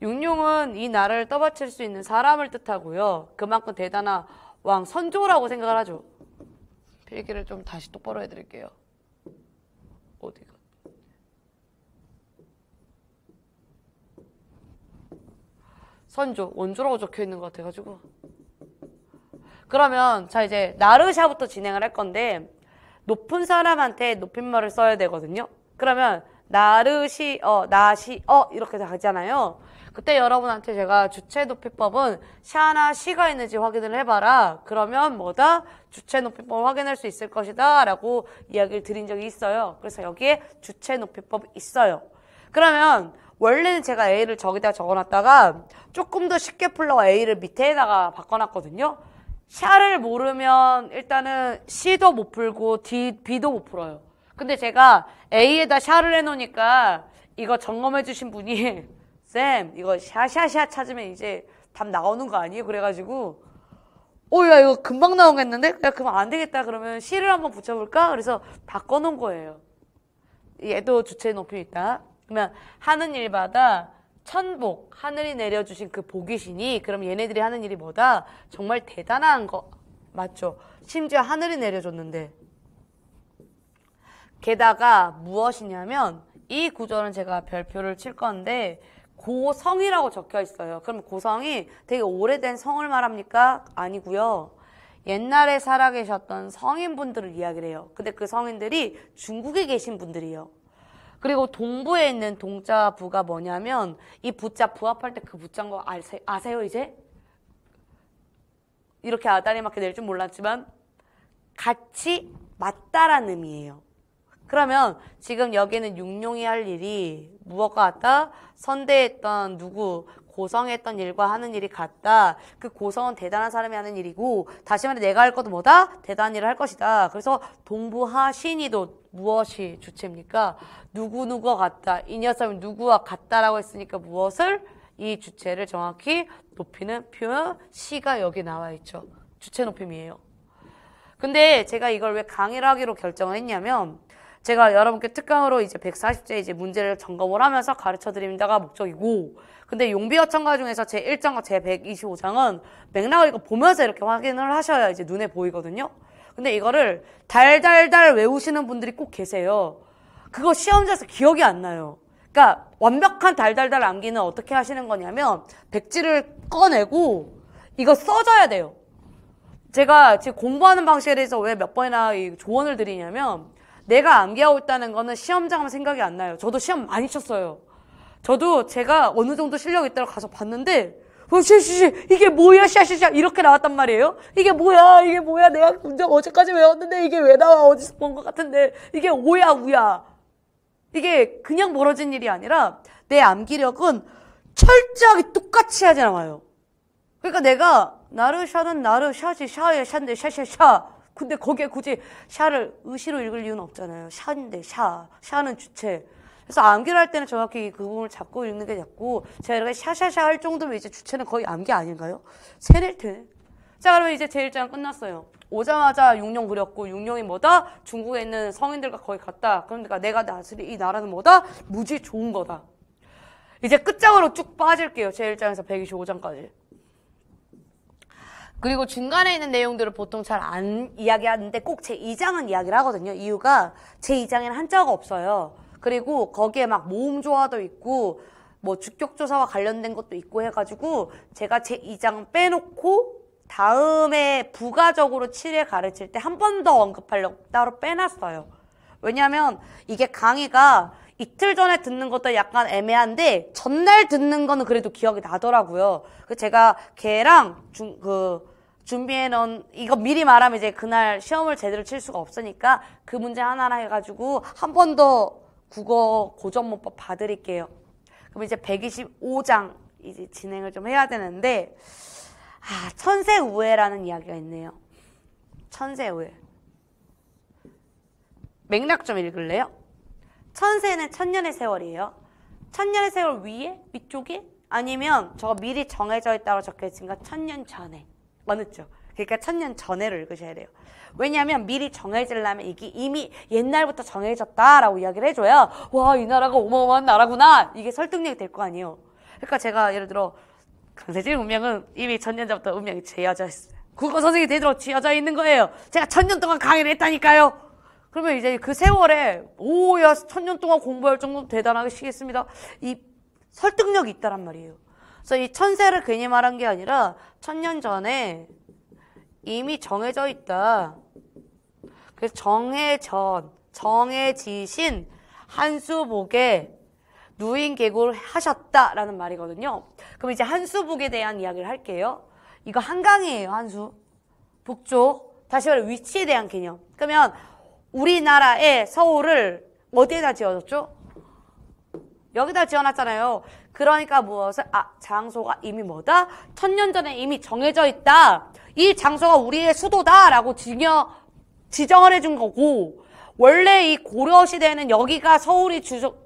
육룡은 이 나라를 떠받칠 수 있는 사람을 뜻하고요. 그만큼 대단한 왕 선조라고 생각을 하죠. 필기를 좀 다시 똑바로 해드릴게요. 어디가? 선조 원조라고 적혀 있는 것 같아가지고. 그러면 자 이제 나르샤부터 진행을 할 건데 높은 사람한테 높임말을 써야 되거든요. 그러면 나르시 어 나시 어 이렇게 다 가잖아요. 그때 여러분한테 제가 주체 높이법은 샤나 시가 있는지 확인을 해봐라. 그러면 뭐다 주체 높이법을 확인할 수 있을 것이다라고 이야기를 드린 적이 있어요. 그래서 여기에 주체 높이법 있어요. 그러면 원래는 제가 A를 저기다 적어놨다가 조금 더 쉽게 풀러 A를 밑에다가 바꿔놨거든요. 샤를 모르면 일단은 C도 못 풀고 D, B도 못 풀어요. 근데 제가 A에다 샤를 해놓으니까 이거 점검해주신 분이 쌤 이거 샤샤샤 찾으면 이제 답 나오는 거 아니에요? 그래가지고 오야 어, 이거 금방 나오겠는데? 야 그럼 안 되겠다 그러면 C를 한번 붙여볼까? 그래서 바꿔놓은 거예요. 얘도 주체 높이 있다. 그러면 하는 일마다 천복, 하늘이 내려주신 그 복이시니 그럼 얘네들이 하는 일이 뭐다? 정말 대단한 거 맞죠? 심지어 하늘이 내려줬는데 게다가 무엇이냐면 이 구절은 제가 별표를 칠 건데 고성이라고 적혀 있어요. 그럼 고성이 되게 오래된 성을 말합니까? 아니고요. 옛날에 살아계셨던 성인분들을 이야기를 해요. 근데 그 성인들이 중국에 계신 분들이에요. 그리고 동부에 있는 동자 부가 뭐냐면 이 부자 부합할 때 그 부자인 거 아세, 아세요 이제? 이렇게 아다리 맞게 될 줄 몰랐지만 같이 맞다라는 의미예요. 그러면 지금 여기는 육룡이 할 일이 무엇과 같다? 선대했던 누구 고성했던 일과 하는 일이 같다. 그 고성은 대단한 사람이 하는 일이고 다시 말해 내가 할 것도 뭐다? 대단한 일을 할 것이다. 그래서 동부하신이도 무엇이 주체입니까? 누구누구와 같다. 이 녀석은 누구와 같다라고 했으니까 무엇을? 이 주체를 정확히 높이는 표현 시가 여기 나와 있죠. 주체 높임이에요. 근데 제가 이걸 왜 강의를 하기로 결정을 했냐면 제가 여러분께 특강으로 이제 140제 이제 문제를 점검을 하면서 가르쳐 드립니다가 목적이고 근데 용비어천가 중에서 제 1장과 제 125장은 맥락을 이거 보면서 이렇게 확인을 하셔야 이제 눈에 보이거든요. 근데 이거를 달달달 외우시는 분들이 꼭 계세요. 그거 시험지에서 기억이 안 나요. 그러니까 완벽한 달달달 암기는 어떻게 하시는 거냐면 백지를 꺼내고 이거 써줘야 돼요. 제가 지금 공부하는 방식에 대해서 왜 몇 번이나 조언을 드리냐면 내가 암기하고 있다는 거는 시험장 하면 생각이 안 나요. 저도 시험 많이 쳤어요. 저도 제가 어느 정도 실력이 있다고 가서 봤는데 씨씨씨 어, 이게 뭐야 씨씨씨 이렇게 나왔단 말이에요. 이게 뭐야 이게 뭐야 내가 문제 어제까지 외웠는데 이게 왜 나와 어디서 본 것 같은데 이게 오야 우야. 이게 그냥 벌어진 일이 아니라 내 암기력은 철저하게 똑같이 하지 않아요. 그러니까 내가 나르샤는 나르샤지 샤의 샤인데 샤샤샤 근데 거기에 굳이 샤를 의시로 읽을 이유는 없잖아요. 샤인데 샤. 샤는 주체. 그래서 암기할 를 때는 정확히 그 부분을 잡고 읽는 게낫고 제가 이렇게 샤샤샤 할 정도면 이제 주체는 거의 암기 아닌가요? 세낼 트자 그러면 이제 제1장 끝났어요. 오자마자 육룡 그렸고 육룡이 뭐다? 중국에 있는 성인들과 거의 같다. 그러니까 내가 나슬이 이 나라는 뭐다? 무지 좋은 거다. 이제 끝장으로 쭉 빠질게요. 제1장에서 125장까지. 그리고 중간에 있는 내용들을 보통 잘 안 이야기하는데 꼭 제 2장은 이야기를 하거든요. 이유가 제 2장에는 한자가 없어요. 그리고 거기에 막 모음 조화도 있고 뭐 주격 조사와 관련된 것도 있고 해가지고 제가 제 2장 빼놓고 다음에 부가적으로 7회 가르칠 때 한 번 더 언급하려고 따로 빼놨어요. 왜냐하면 이게 강의가 이틀 전에 듣는 것도 약간 애매한데 전날 듣는 거는 그래도 기억이 나더라고요. 그 제가 걔랑 중, 그 준비해 놓은 이거 미리 말하면 이제 그날 시험을 제대로 칠 수가 없으니까 그 문제 하나라 해가지고 한 번 더 국어 고전 문법 봐드릴게요. 그럼 이제 125장 이제 진행을 좀 해야 되는데 아 천세 우회라는 이야기가 있네요. 천세 우회 맥락 좀 읽을래요? 천세는 천년의 세월이에요. 천년의 세월 위에? 위쪽에? 아니면 저거 미리 정해져 있다고 적혀있으니 천년 전에. 어느 쪽? 그러니까 천년 전에를 읽으셔야 돼요. 왜냐하면 미리 정해질라면 이게 이미 옛날부터 정해졌다라고 이야기를 해줘야 와 이 나라가 어마어마한 나라구나 이게 설득력이 될 거 아니에요. 그러니까 제가 예를 들어 강세진 운명은 이미 천년 전부터 운명이 제어져있어요 국어 선생이 되도록 제어져 있는 거예요. 제가 천년 동안 강의를 했다니까요. 그러면 이제 그 세월에 오야 천년 동안 공부할 정도 대단하시겠습니다. 이 설득력이 있다란 말이에요. 그래서 이 천세를 괜히 말한 게 아니라 천년 전에 이미 정해져 있다. 그래서 정해전, 정해지신 한수복에 누인 계곡을 하셨다라는 말이거든요. 그럼 이제 한수북에 대한 이야기를 할게요. 이거 한강이에요, 한수. 북쪽. 다시 말해 위치에 대한 개념. 그러면 우리나라의 서울을 어디에다 지어줬죠? 여기다 지어놨잖아요. 그러니까 무엇을 아 장소가 이미 뭐다? 천년 전에 이미 정해져 있다. 이 장소가 우리의 수도다라고 지녀, 지정을 해 준 거고 원래 이 고려 시대에는 여기가 서울이 주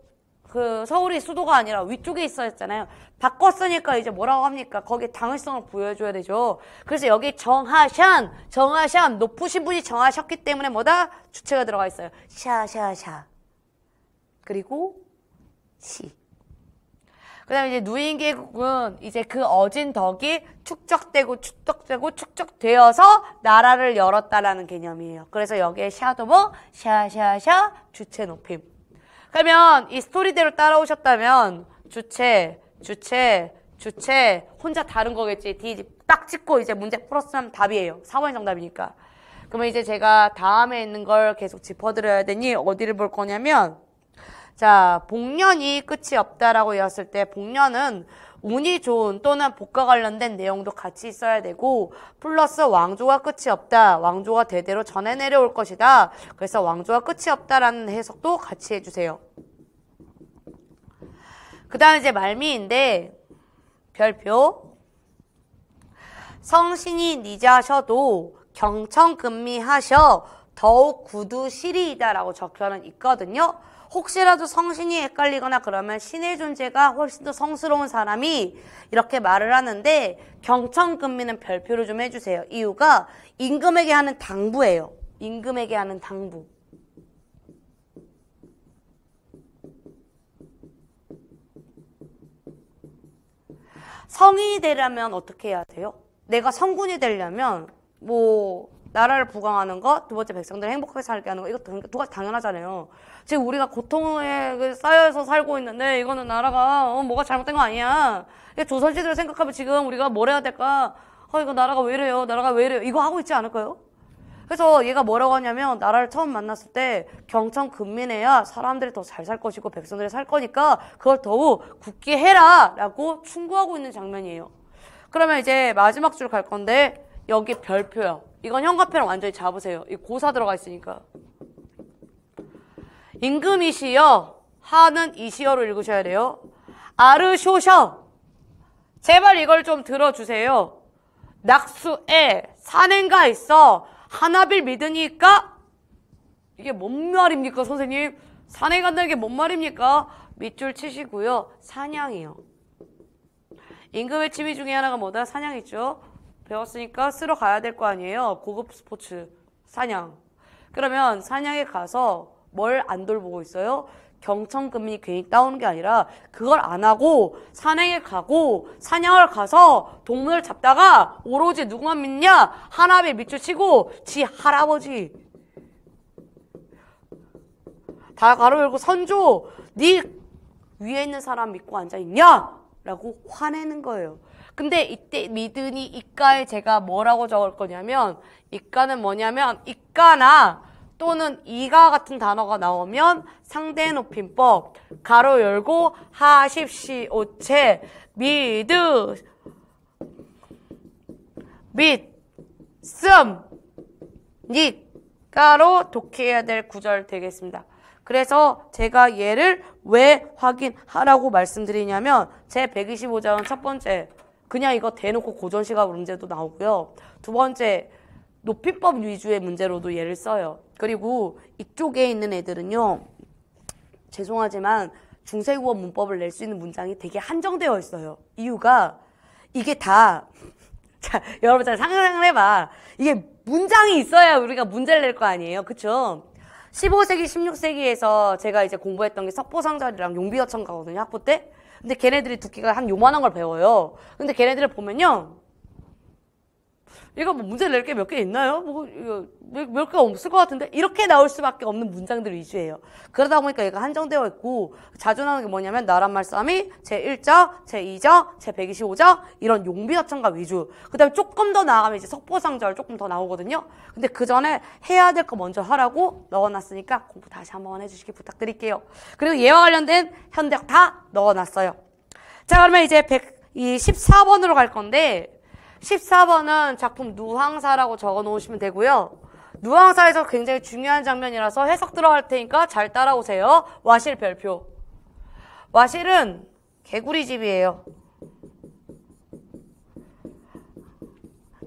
그 서울이 수도가 아니라 위쪽에 있어야 잖아요 바꿨으니까 이제 뭐라고 합니까? 거기에 당위성을 보여줘야 되죠. 그래서 여기 정하샨정하샨 높으신 분이 정하셨기 때문에 뭐다? 주체가 들어가 있어요. 샤샤샤. 그리고 시. 그 다음에 이제 누인 계국은 이제 그 어진 덕이 축적되고 축적되고 축적되어서 나라를 열었다라는 개념이에요. 그래서 여기에 샤도 뭐 샤샤샤 주체 높임. 그러면 이 스토리대로 따라오셨다면 주체, 주체, 주체 혼자 다른 거겠지. 딱 찍고 이제 문제 풀었으면 답이에요. 4번이 정답이니까. 그러면 이제 제가 다음에 있는 걸 계속 짚어드려야 되니 어디를 볼 거냐면 자, 복년이 끝이 없다라고 이었을때 복년은 운이 좋은 또는 복과 관련된 내용도 같이 있어야 되고 플러스 왕조가 끝이 없다. 왕조가 대대로 전해 내려올 것이다. 그래서 왕조가 끝이 없다라는 해석도 같이 해주세요. 그 다음 이제 말미인데 별표 성신이 니자셔도 경청금미하셔 더욱 구두시리이다라고 적혀는 있거든요. 혹시라도 성신이 헷갈리거나 그러면 신의 존재가 훨씬 더 성스러운 사람이 이렇게 말을 하는데 경청금리는 별표를 좀 해주세요. 이유가 임금에게 하는 당부예요. 임금에게 하는 당부. 성인이 되려면 어떻게 해야 돼요? 내가 성군이 되려면 뭐 나라를 부강하는 거, 두 번째 백성들 행복하게 살게 하는 거 이것도 누가 당연하잖아요. 지금 우리가 고통에 그 쌓여서 살고 있는데 이거는 나라가 어, 뭐가 잘못된 거 아니야. 조선 시대를 생각하면 지금 우리가 뭘 해야 될까? 어 이거 나라가 왜 이래요? 나라가 왜 이래요? 이거 하고 있지 않을까요? 그래서 얘가 뭐라고 하냐면 나라를 처음 만났을 때 경청 근민해야 사람들이 더 잘 살 것이고 백성들이 살 거니까 그걸 더욱 굳게 해라 라고 충고하고 있는 장면이에요. 그러면 이제 마지막 줄 갈 건데 여기 별표야. 이건 형과표랑 완전히 잡으세요. 이 고사 들어가 있으니까. 임금이시여 하는 이시여로 읽으셔야 돼요. 아르쇼셔 제발 이걸 좀 들어주세요. 낙수에 산행가 있어 하나빌 믿으니까 이게 뭔 말입니까 선생님? 산에 간다는 게 뭔 말입니까? 밑줄 치시고요. 사냥이요. 임금 의 취미 중에 하나가 뭐다? 사냥이죠. 배웠으니까 쓰러 가야 될 거 아니에요. 고급 스포츠 사냥. 그러면 사냥에 가서 뭘안 돌보고 있어요? 경청금이 괜히 따오는 게 아니라 그걸 안 하고 산행에 가고 사냥을 가서 동물을 잡다가 오로지 누구만 믿냐? 하나님 밑줄 치고 지 할아버지 다 가로 열고 선조 네 위에 있는 사람 믿고 앉아있냐? 라고 화내는 거예요. 근데 이때 믿으니 이가에 제가 뭐라고 적을 거냐면 이가는 뭐냐면 이가나 또는 이가 같은 단어가 나오면 상대 높임법 가로 열고 하십시오체 미드 밑씀 니가로 독해해야 될 구절 되겠습니다. 그래서 제가 얘를 왜 확인하라고 말씀드리냐면 제 125장은 첫 번째 그냥 이거 대놓고 고전시가 문제도 나오고요. 두 번째 높임법 위주의 문제로도 예를 써요. 그리고 이쪽에 있는 애들은요. 죄송하지만 중세국어 문법을 낼 수 있는 문장이 되게 한정되어 있어요. 이유가 이게 다 자, 여러분 잘 상상을 해봐. 이게 문장이 있어야 우리가 문제를 낼 거 아니에요. 그쵸? 15세기, 16세기에서 제가 이제 공부했던 게석보상자리랑 용비어천가거든요, 학부 때. 근데 걔네들이 두께가 한 요만한 걸 배워요. 근데 걔네들을 보면요. 이거 뭐 문제 낼 게 몇 개 있나요? 뭐몇개 없을 것 같은데 이렇게 나올 수밖에 없는 문장들 위주예요. 그러다 보니까 얘가 한정되어 있고 자주 나오는 게 뭐냐면 나란 말싸움이 제 1자, 제 2자, 제 125자 이런 용비어천과 위주. 그다음에 조금 더 나아가면 이제 석보상자를 조금 더 나오거든요. 근데 그 전에 해야 될 거 먼저 하라고 넣어놨으니까 공부 다시 한번 해주시기 부탁드릴게요. 그리고 얘와 관련된 현대학 다 넣어놨어요. 자 그러면 이제 100, 이 14번으로 갈 건데 14번은 작품 누황사라고 적어 놓으시면 되고요. 누황사에서 굉장히 중요한 장면이라서 해석 들어갈 테니까 잘 따라오세요. 와실 별표. 와실은 개구리 집이에요.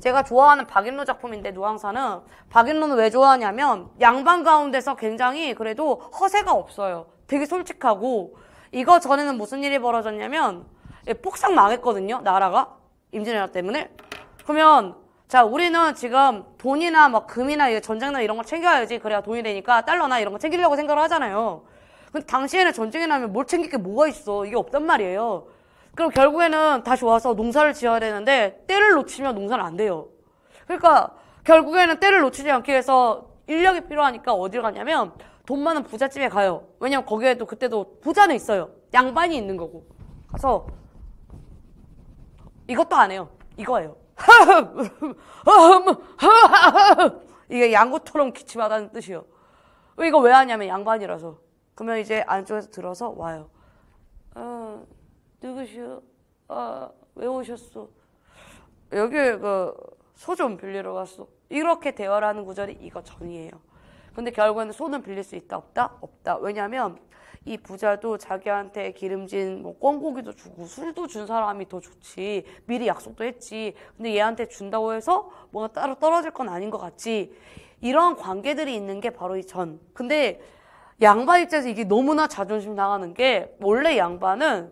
제가 좋아하는 박인로 작품인데 누황사는 박인로는 왜 좋아하냐면 양반 가운데서 굉장히 그래도 허세가 없어요. 되게 솔직하고 이거 전에는 무슨 일이 벌어졌냐면 폭삭 망했거든요. 나라가 임진왜란 때문에 그러면 자 우리는 지금 돈이나 막 뭐 금이나 전쟁나 이 이런 걸 챙겨야지 그래야 돈이 되니까 달러나 이런 거 챙기려고 생각을 하잖아요. 근데 당시에는 전쟁이 나면 뭘 챙길 게 뭐가 있어 이게 없단 말이에요. 그럼 결국에는 다시 와서 농사를 지어야 되는데 때를 놓치면 농사는 안 돼요. 그러니까 결국에는 때를 놓치지 않기 위해서 인력이 필요하니까 어딜 가냐면 돈 많은 부잣집에 가요. 왜냐면 거기에도 그때도 부자는 있어요. 양반이 있는 거고. 가서 이것도 안 해요. 이거예요. 이게 양구토럼 기침하다는 뜻이요. 이거 왜 하냐면 양반이라서. 그러면 이제 안쪽에서 들어서 와요. 아, 누구시오? 아, 어, 왜오셨어 여기 그 소 좀 빌리러 갔어 이렇게 대화를 하는 구절이 이거 전이에요. 근데 결국에는 소는 빌릴 수 있다 없다 없다. 왜냐하면 이 부자도 자기한테 기름진 뭐 껌고기도 주고 술도 준 사람이 더 좋지 미리 약속도 했지 근데 얘한테 준다고 해서 뭔가 따로 떨어질 건 아닌 것 같지 이러한 관계들이 있는 게 바로 이전 근데 양반 입장에서 이게 너무나 자존심 상하는 게 원래 양반은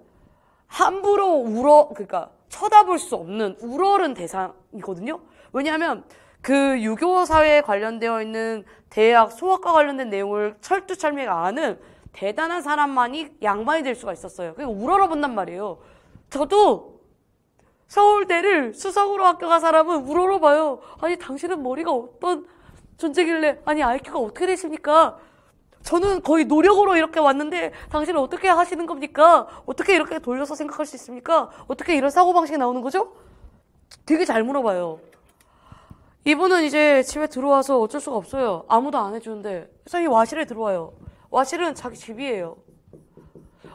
함부로 울어 그러니까 쳐다볼 수 없는 우러른 대상이거든요 왜냐하면 그 유교 사회에 관련되어 있는 대학 소학과 관련된 내용을 철두철미가 아는 대단한 사람만이 양반이 될 수가 있었어요. 그래 우러러본단 말이에요. 저도 서울대를 수석으로 합격한 사람은 우러러봐요. 아니 당신은 머리가 어떤 존재길래 아니 IQ가 어떻게 되십니까? 저는 거의 노력으로 이렇게 왔는데 당신은 어떻게 하시는 겁니까? 어떻게 이렇게 돌려서 생각할 수 있습니까? 어떻게 이런 사고방식이 나오는 거죠? 되게 잘 물어봐요. 이분은 이제 집에 들어와서 어쩔 수가 없어요. 아무도 안 해주는데. 그래서 이 와실에 들어와요. 와 실은 자기 집이에요.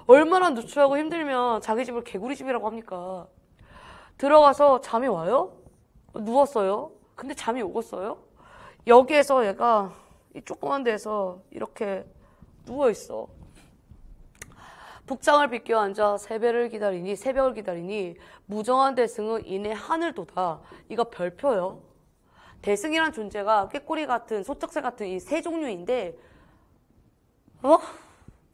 얼마나 누추하고 힘들면 자기 집을 개구리 집이라고 합니까? 들어가서 잠이 와요? 누웠어요? 근데 잠이 오겠어요? 여기에서 얘가 이 조그만 데서 이렇게 누워있어. 북장을 비껴 앉아 새벽을 기다리니 새벽을 기다리니 무정한 대승은 이내 하늘도다. 이거 별표요. 대승이란 존재가 꾀꼬리 같은 소쩍새 같은 이 세 종류인데 어?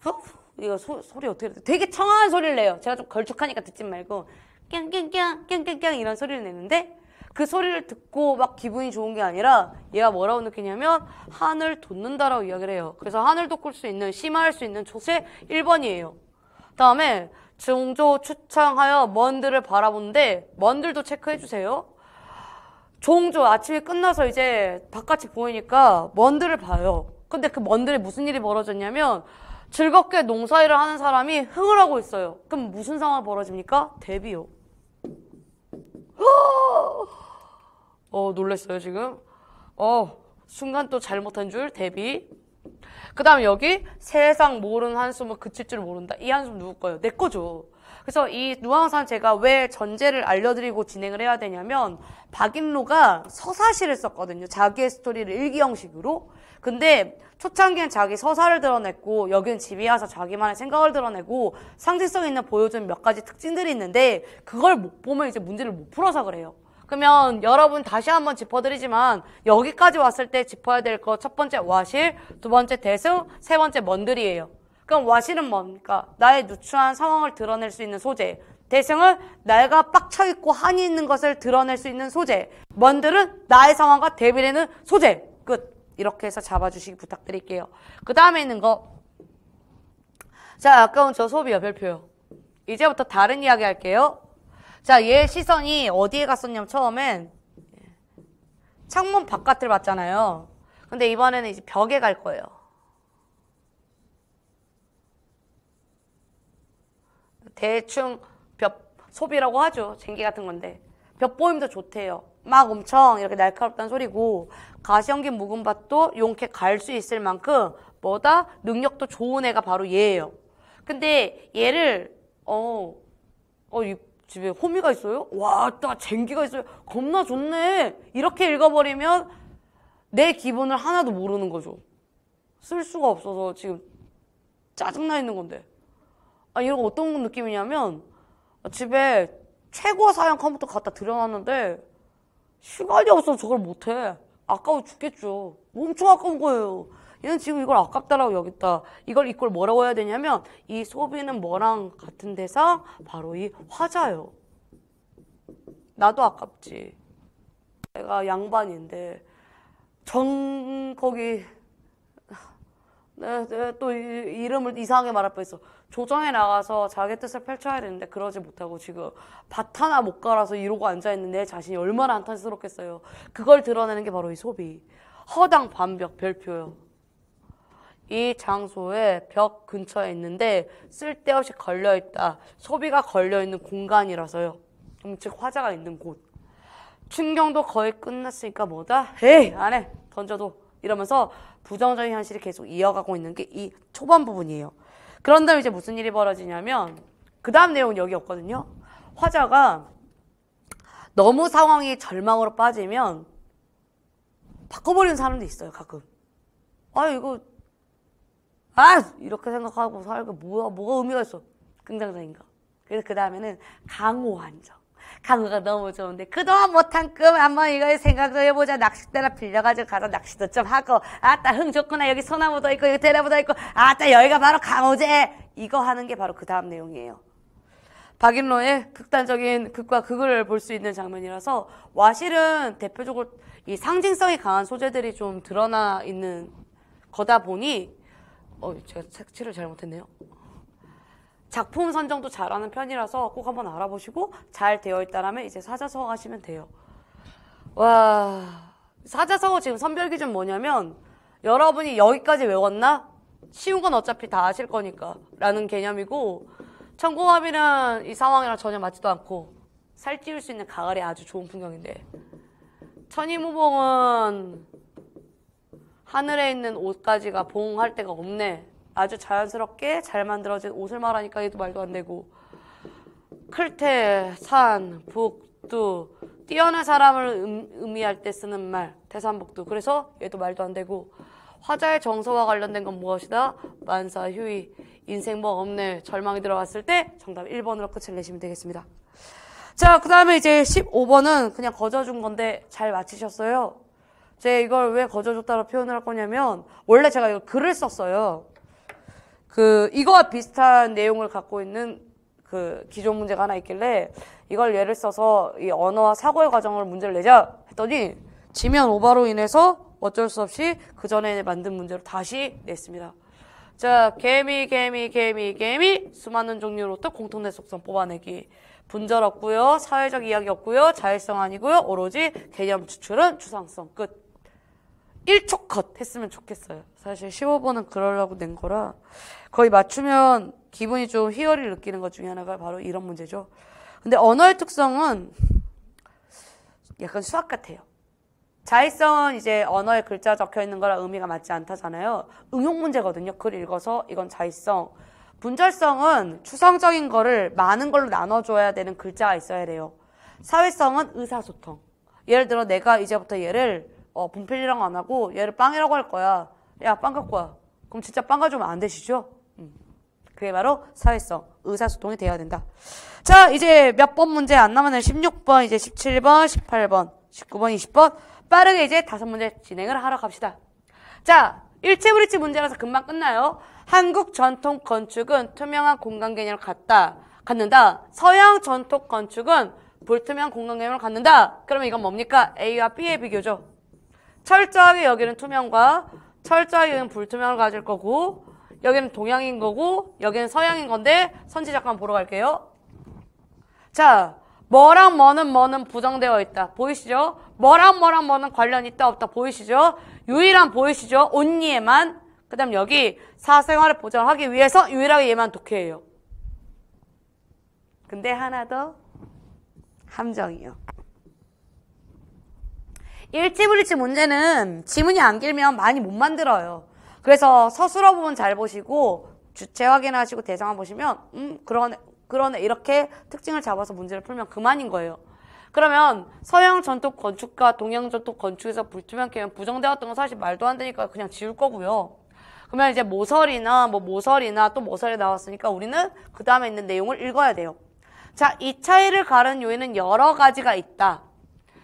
어? 이거 소, 리 어떻게 되게 청아한 소리를 내요. 제가 좀 걸쭉하니까 듣지 말고 깽깽깽 깽깽깽 이런 소리를 내는데 그 소리를 듣고 막 기분이 좋은 게 아니라 얘가 뭐라고 느끼냐면 하늘 돋는다라고 이야기를 해요. 그래서 하늘 돋굴 수 있는 심화할 수 있는 조세 1번이에요. 다음에 종조 추창하여 먼들을 바라본데 먼들도 체크해 주세요. 종조 아침이 끝나서 이제 바깥이 보이니까 먼들을 봐요. 근데 그 먼들에 무슨 일이 벌어졌냐면 즐겁게 농사일을 하는 사람이 흥을 하고 있어요. 그럼 무슨 상황 벌어집니까? 데뷔요. 어, 놀랬어요, 지금. 어, 순간 또 잘못한 줄 데뷔. 그 다음 에 여기 세상 모르는 한숨은 그칠 줄 모른다. 이 한숨 누구 거예요? 내 거죠. 그래서 이 누항산 제가 왜 전제를 알려드리고 진행을 해야 되냐면 박인로가 서사시를 썼거든요. 자기의 스토리를 일기 형식으로. 근데 초창기엔 자기 서사를 드러냈고 여기는 집이와서 자기만의 생각을 드러내고 상징성 있는 보여준 몇 가지 특징들이 있는데 그걸 못 보면 이제 문제를 못 풀어서 그래요. 그러면 여러분 다시 한번 짚어드리지만 여기까지 왔을 때 짚어야 될 거 첫 번째 와실, 두 번째 대승, 세 번째 먼들이에요. 그럼 와실은 뭡니까? 그러니까 나의 누추한 상황을 드러낼 수 있는 소재. 대승은 내가 빡쳐있고 한이 있는 것을 드러낼 수 있는 소재. 먼들은 나의 상황과 대비되는 소재. 이렇게 해서 잡아주시기 부탁드릴게요. 그 다음에 있는 거. 자, 아까운 저 소비요, 별표요. 이제부터 다른 이야기 할게요. 자, 얘 시선이 어디에 갔었냐면 처음엔 창문 바깥을 봤잖아요. 근데 이번에는 이제 벽에 갈 거예요. 대충 벽, 소비라고 하죠. 쟁기 같은 건데. 벽보임도 좋대요. 막 엄청 이렇게 날카롭다는 소리고 가시형긴 묵은밭도 용케 갈 수 있을 만큼 뭐다 능력도 좋은 애가 바로 얘예요. 근데 얘를 어, 어, 이 집에 호미가 있어요? 와, 나 쟁기가 있어요. 겁나 좋네. 이렇게 읽어버리면 내 기분을 하나도 모르는 거죠. 쓸 수가 없어서 지금 짜증나 있는 건데. 아, 이런 거 어떤 느낌이냐면 집에 최고 사양 컴퓨터 갖다 들여놨는데 시간이 없어서 저걸 못해. 아까워 죽겠죠. 엄청 아까운 거예요. 얘는 지금 이걸 아깝다라고 여겼다. 이걸 이걸 뭐라고 해야 되냐면 이 소비는 뭐랑 같은 대사 바로 이 화자요. 나도 아깝지. 내가 양반인데 정 거기 네, 네, 또 이름을 이상하게 말할 뻔했어. 조정에 나가서 자기 뜻을 펼쳐야 되는데 그러지 못하고 지금 밭 하나 못 갈아서 이러고 앉아있는 내 자신이 얼마나 안타스럽겠어요. 그걸 드러내는 게 바로 이 소비. 허당 반벽 별표요. 이 장소에 벽 근처에 있는데 쓸데없이 걸려있다. 소비가 걸려있는 공간이라서요. 음, 즉 화자가 있는 곳. 충경도 거의 끝났으니까 뭐다? 에이 안 해. 던져도. 이러면서 부정적인 현실이 계속 이어가고 있는 게 이 초반 부분이에요. 그런 다음에 이제 무슨 일이 벌어지냐면 그 다음 내용은 여기 없거든요. 화자가 너무 상황이 절망으로 빠지면 바꿔버리는 사람도 있어요, 가끔. 아, 이거, 아! 이렇게 생각하고 살고, 뭐야, 뭐가 의미가 있어. 긍정적인 가 그래서 그 다음에는 강호 환자. 강우가 너무 좋은데 그동안 못한 끔 한번 이거 생각도 해보자 낚싯대나 빌려가지고 가서 낚시도 좀 하고 아따 흥 좋구나 여기 소나무도 있고 여기 대나무도 있고 아따 여기가 바로 강호제 이거 하는 게 바로 그 다음 내용이에요 박인로의 극단적인 극과 극을 볼 수 있는 장면이라서 와실은 대표적으로 이 상징성이 강한 소재들이 좀 드러나 있는 거다 보니 어 제가 색칠을 잘못했네요 작품 선정도 잘하는 편이라서 꼭 한번 알아보시고 잘 되어 있다라면 이제 사자성어 하시면 돼요. 와 사자성어 지금 선별 기준 뭐냐면 여러분이 여기까지 외웠나? 쉬운 건 어차피 다 아실 거니까 라는 개념이고 천공함이란 이 상황이랑 전혀 맞지도 않고 살찌울 수 있는 가을에 아주 좋은 풍경인데 천이무봉은 하늘에 있는 옷까지가 봉할 데가 없네 아주 자연스럽게 잘 만들어진 옷을 말하니까 얘도 말도 안 되고 클테 산, 북두 뛰어난 사람을 음, 의미할 때 쓰는 말대산북두 그래서 얘도 말도 안 되고 화자의 정서와 관련된 건 무엇이다? 만사, 휴이, 인생 뭐 없네, 절망이 들어왔을 때 정답 1번으로 끝을 내시면 되겠습니다. 자, 그 다음에 이제 15번은 그냥 거저준 건데 잘 맞히셨어요. 제가 이걸 왜 거저줬다고 표현을 할 거냐면 원래 제가 이거 글을 썼어요. 그 이거와 비슷한 내용을 갖고 있는 그 기존 문제가 하나 있길래 이걸 예를 써서 이 언어와 사고의 과정을 문제를 내자 했더니 지면 오바로 인해서 어쩔 수 없이 그 전에 만든 문제로 다시 냈습니다. 자, 개미, 개미, 개미, 개미 수많은 종류로부터 공통된 속성 뽑아내기 분절 없고요, 사회적 이야기 없고요, 자율성 아니고요, 오로지 개념 추출은 추상성 끝. 1초 컷 했으면 좋겠어요. 사실 15번은 그러려고 낸 거라 거의 맞추면 기분이 좀 희열을 느끼는 것 중에 하나가 바로 이런 문제죠. 근데 언어의 특성은 약간 수학 같아요. 자의성은 이제 언어에 글자 적혀 있는 거랑 의미가 맞지 않다잖아요. 응용 문제거든요. 글 읽어서 이건 자의성. 분절성은 추상적인 거를 많은 걸로 나눠줘야 되는 글자가 있어야 돼요. 사회성은 의사소통. 예를 들어 내가 이제부터 얘를 어, 분필이랑안 하고 얘를 빵이라고 할 거야. 야, 빵 갖고 와. 그럼 진짜 빵 가져오면 안 되시죠? 음. 그게 바로 사회성, 의사소통이 되어야 된다. 자, 이제 몇 번 문제 안 남았네. 16번, 이제 17번, 18번, 19번, 20번. 빠르게 이제 다섯 문제 진행을 하러 갑시다. 자, 일체브릿지 문제라서 금방 끝나요. 한국 전통 건축은 투명한 공간 개념을 갖다, 갖는다. 서양 전통 건축은 불투명 공간 개념을 갖는다. 그러면 이건 뭡니까? A와 B의 비교죠. 철저하게 여기는 투명과 철저히 는 불투명을 가질 거고 여기는 동양인 거고 여기는 서양인 건데 선지 잠깐 보러 갈게요. 자, 뭐랑 뭐는 뭐는 부정되어 있다. 보이시죠? 뭐랑 뭐랑 뭐는 관련 있다 없다. 보이시죠? 유일한 보이시죠? 온니에만. 그 다음 여기 사생활을 보장하기 위해서 유일하게 얘만 독해해요. 근데 하나 더 함정이요. 일지 불릿지 문제는 지문이 안 길면 많이 못 만들어요. 그래서 서술어 부분 잘 보시고 주체 확인하시고 대상화 보시면 음 그러네 그러네 이렇게 특징을 잡아서 문제를 풀면 그만인 거예요. 그러면 서양 전통 건축과 동양 전통 건축에서 불투명 개념 부정되었던 건 사실 말도 안 되니까 그냥 지울 거고요. 그러면 이제 모설이나 뭐 모설이나 또 모설이 나왔으니까 우리는 그 다음에 있는 내용을 읽어야 돼요. 자, 이 차이를 가른 요인은 여러 가지가 있다.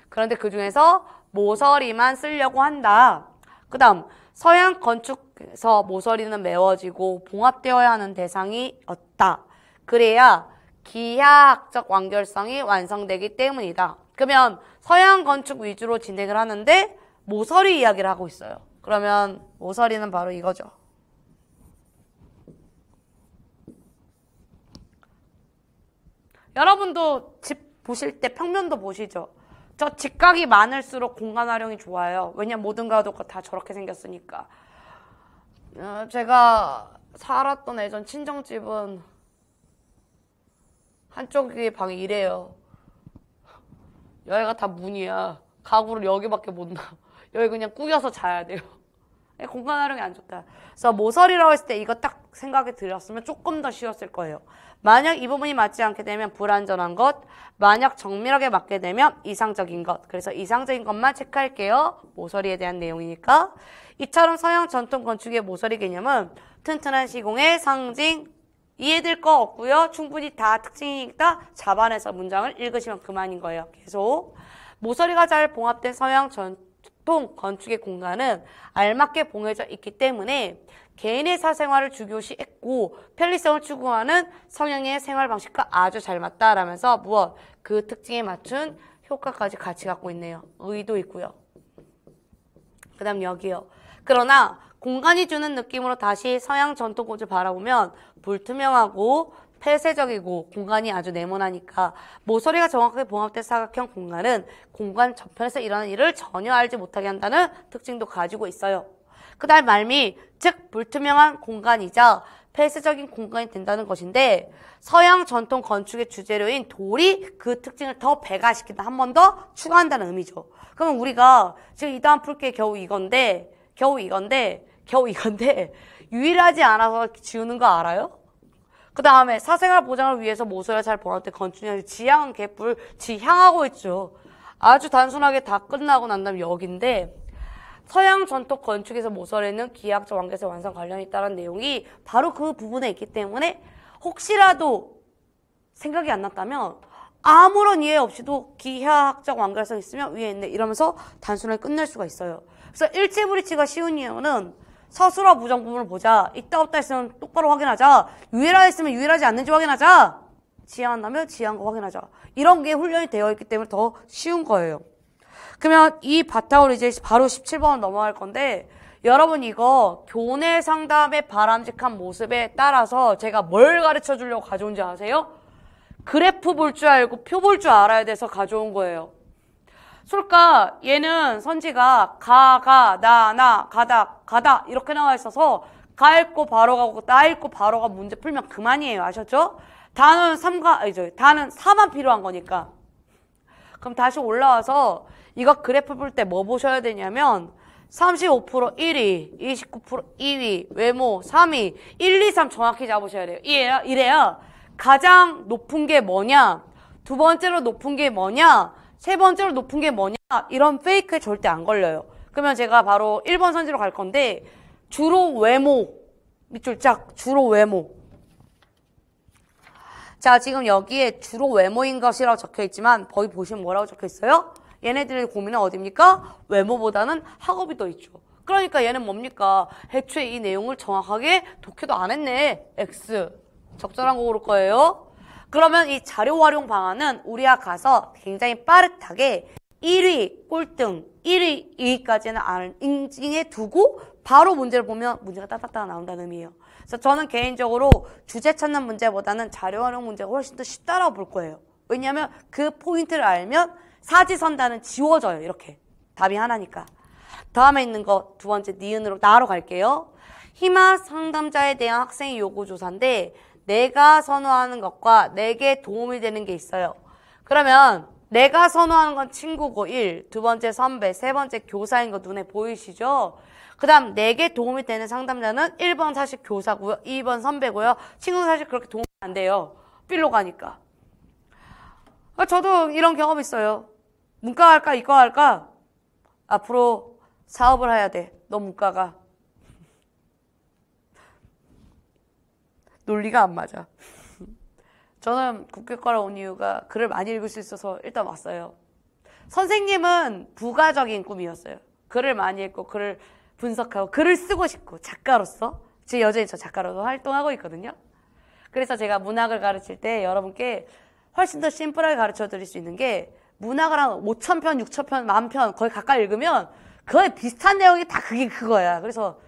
그런데 그 중에서 모서리만 쓰려고 한다. 그 다음 서양 건축에서 모서리는 메워지고 봉합되어야 하는 대상이었다. 그래야 기하학적 완결성이 완성되기 때문이다. 그러면 서양 건축 위주로 진행을 하는데 모서리 이야기를 하고 있어요. 그러면 모서리는 바로 이거죠. 여러분도 집 보실 때 평면도 보시죠. 저 직각이 많을수록 공간 활용이 좋아요. 왜냐 모든 가족과다 저렇게 생겼으니까. 어, 제가 살았던 예전 친정집은 한쪽이 방이 이래요. 여기가 다 문이야. 가구를 여기밖에 못 나. 여기 그냥 꾸겨서 자야 돼요. 예, 공간 활용이 안 좋다. 그래서 모서리라고 했을 때 이거 딱 생각이 들었으면 조금 더 쉬웠을 거예요. 만약 이 부분이 맞지 않게 되면 불완전한 것, 만약 정밀하게 맞게 되면 이상적인 것. 그래서 이상적인 것만 체크할게요. 모서리에 대한 내용이니까. 이처럼 서양 전통 건축의 모서리 개념은 튼튼한 시공의 상징, 이해될 거 없고요. 충분히 다 특징이니까 자반내서 문장을 읽으시면 그만인 거예요. 계속. 모서리가 잘 봉합된 서양 전통 건축의 공간은 알맞게 봉해져 있기 때문에 개인의 사생활을 주교시했고 편리성을 추구하는 성향의 생활 방식과 아주 잘 맞다라면서 무엇 그 특징에 맞춘 효과까지 같이 갖고 있네요. 의도 있고요. 그다음 여기요. 그러나 공간이 주는 느낌으로 다시 서양 전통 꽃을 바라보면 불투명하고 폐쇄적이고 공간이 아주 네모나니까 모서리가 정확하게 봉합된 사각형 공간은 공간 저편에서 일어나는 일을 전혀 알지 못하게 한다는 특징도 가지고 있어요. 그날 말미 즉 불투명한 공간이자 폐쇄적인 공간이 된다는 것인데 서양 전통 건축의 주재료인 돌이 그 특징을 더 배가시킨다 한 번 더 추가한다는 의미죠. 그러면 우리가 지금 이 다음 풀게 겨우 이건데 겨우 이건데 겨우 이건데 유일하지 않아서 지우는 거 알아요? 그 다음에 사생활 보장을 위해서 모서리가잘 보란 때 건축량이 지향 개뿔 지향하고 있죠. 아주 단순하게 다 끝나고 난 다음 여기인데 서양 전통 건축에서 모서리는 기하학적 완결성 완성 관련이 있다는 내용이 바로 그 부분에 있기 때문에 혹시라도 생각이 안 났다면 아무런 이해 없이도 기하학적 완결성 있으면 위에 있네 이러면서 단순하게 끝낼 수가 있어요. 그래서 일체불리치가 쉬운 이유는 서술화 부정부분을 보자. 있다 없다 했으면 똑바로 확인하자. 유일화 했으면 유일하지 않는지 확인하자. 지향한다면 지향한 거 확인하자. 이런 게 훈련이 되어 있기 때문에 더 쉬운 거예요. 그러면 이 바탕으로 이제 바로 17번 넘어갈 건데 여러분 이거 교내 상담의 바람직한 모습에 따라서 제가 뭘 가르쳐 주려고 가져온지 아세요? 그래프 볼 줄 알고 표 볼 줄 알아야 돼서 가져온 거예요. 솔까 얘는 선지가 가, 가, 나, 나, 가다, 가다 이렇게 나와 있어서 가 읽고 바로 가고 나 읽고 바로 가 문제 풀면 그만이에요. 아셨죠? 단은 3과, 아니죠. 단은 4만 필요한 거니까. 그럼 다시 올라와서 이거 그래프 볼 때 뭐 보셔야 되냐면 35% 1위, 29% 2위, 외모 3위, 1, 2, 3 정확히 잡으셔야 돼요. 이래야, 이래야 가장 높은 게 뭐냐, 두 번째로 높은 게 뭐냐, 세 번째로 높은 게 뭐냐, 이런 페이크에 절대 안 걸려요. 그러면 제가 바로 1번 선지로 갈 건데, 주로 외모, 밑줄 짝, 주로 외모. 자, 지금 여기에 주로 외모인 것이라고 적혀 있지만, 거기 보시면 뭐라고 적혀 있어요? 얘네들의 고민은 어딥니까? 외모보다는 학업이 더 있죠. 그러니까 얘는 뭡니까? 해초에이 내용을 정확하게 독해도 안 했네. X. 적절한 거 고를 거예요. 그러면 이 자료 활용 방안은 우리가 아 가서 굉장히 빠듯하게 1위 꼴등, 1위 2위까지는 안 인증해 두고 바로 문제를 보면 문제가 따따따 나온다는 의미예요. 그래서 저는 개인적으로 주제 찾는 문제보다는 자료 활용 문제가 훨씬 더 쉽다라고 볼 거예요. 왜냐하면 그 포인트를 알면 사지선다는 지워져요. 이렇게. 답이 하나니까. 다음에 있는 거 두 번째 니은으로 나로 갈게요. 희망 상담자에 대한 학생의 요구 조사인데 내가 선호하는 것과 내게 도움이 되는 게 있어요. 그러면 내가 선호하는 건 친구고 일, 두 번째 선배, 세 번째 교사인 거 눈에 보이시죠? 그 다음 내게 도움이 되는 상담자는 1번 사실 교사고요. 2번 선배고요. 친구는 사실 그렇게 도움이 안 돼요. 필로 가니까. 아, 저도 이런 경험 있어요. 문과 할까 이과 할까? 앞으로 사업을 해야 돼. 너 문과가. 논리가 안 맞아. 저는 국교과로온 이유가 글을 많이 읽을 수 있어서 일단 왔어요. 선생님은 부가적인 꿈이었어요. 글을 많이 읽고 글을 분석하고 글을 쓰고 싶고 작가로서 제 여전히 저 작가로서 활동하고 있거든요. 그래서 제가 문학을 가르칠 때 여러분께 훨씬 더 심플하게 가르쳐 드릴 수 있는 게 문학을 한 5천 편, 6천 편, 만편 거의 가까이 읽으면 거의 비슷한 내용이 다 그게 그거야. 그래서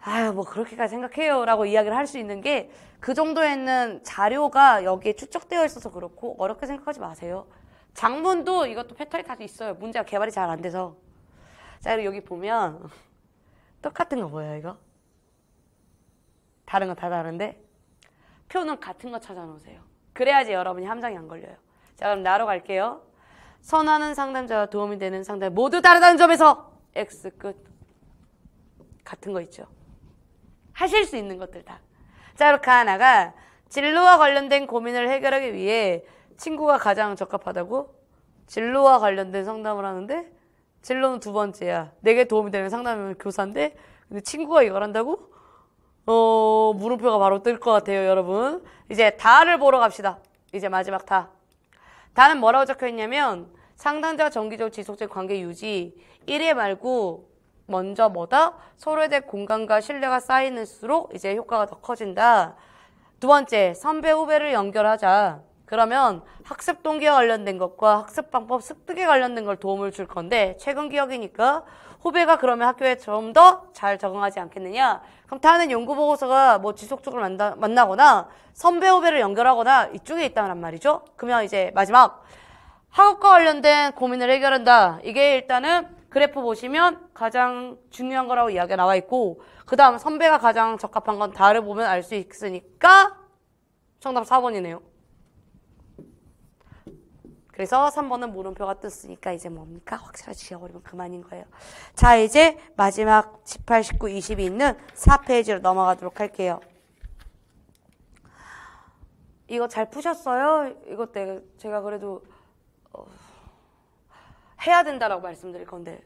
아유 뭐 그렇게까지 생각해요라고 이야기를 할 수 있는 게 그 정도에 있는 자료가 여기에 축적되어 있어서 그렇고 어렵게 생각하지 마세요. 장문도 이것도 패턴이 다 있어요. 문제가 개발이 잘 안 돼서. 자 그리고 여기 보면 똑같은 거 뭐예요 이거? 다른 거 다 다른데 표는 같은 거 찾아놓으세요. 그래야지 여러분이 함정이 안 걸려요. 자 그럼 나로 갈게요. 선하는 상담자와 도움이 되는 상담 모두 다르다는 점에서 X 끝. 같은 거 있죠. 하실 수 있는 것들 다. 자, 이렇게 그 하나가 진로와 관련된 고민을 해결하기 위해 친구가 가장 적합하다고 진로와 관련된 상담을 하는데 진로는 두 번째야. 내게 도움이 되는 상담은 교사인데 근데 친구가 이걸 한다고? 어, 물음표가 바로 뜰 것 같아요, 여러분. 이제 다를 보러 갑시다. 이제 마지막 다. 다는 뭐라고 적혀있냐면 상당자 정기적 지속적 관계 유지 1회 말고 먼저 뭐다? 서로에 대한 공감과 신뢰가 쌓이는수록 이제 효과가 더 커진다. 두 번째, 선배 후배를 연결하자. 그러면 학습 동기와 관련된 것과 학습 방법 습득에 관련된 걸 도움을 줄 건데 최근 기억이니까 후배가 그러면 학교에 좀 더 잘 적응하지 않겠느냐 그럼 다른 연구 보고서가 뭐 지속적으로 만나, 만나거나 선배 후배를 연결하거나 이쪽에 있다란 말이죠 그러면 이제 마지막 학업과 관련된 고민을 해결한다 이게 일단은 그래프 보시면 가장 중요한 거라고 이야기가 나와 있고 그 다음 선배가 가장 적합한 건 다를 보면 알 수 있으니까 정답 4번이네요 그래서 3번은 물음표가 떴으니까 이제 뭡니까? 확실하게 지워버리면 그만인 거예요. 자, 이제 마지막 18, 19, 20이 있는 4페이지로 넘어가도록 할게요. 이거 잘 푸셨어요? 이것 때 제가 그래도 어, 해야 된다라고 말씀드릴 건데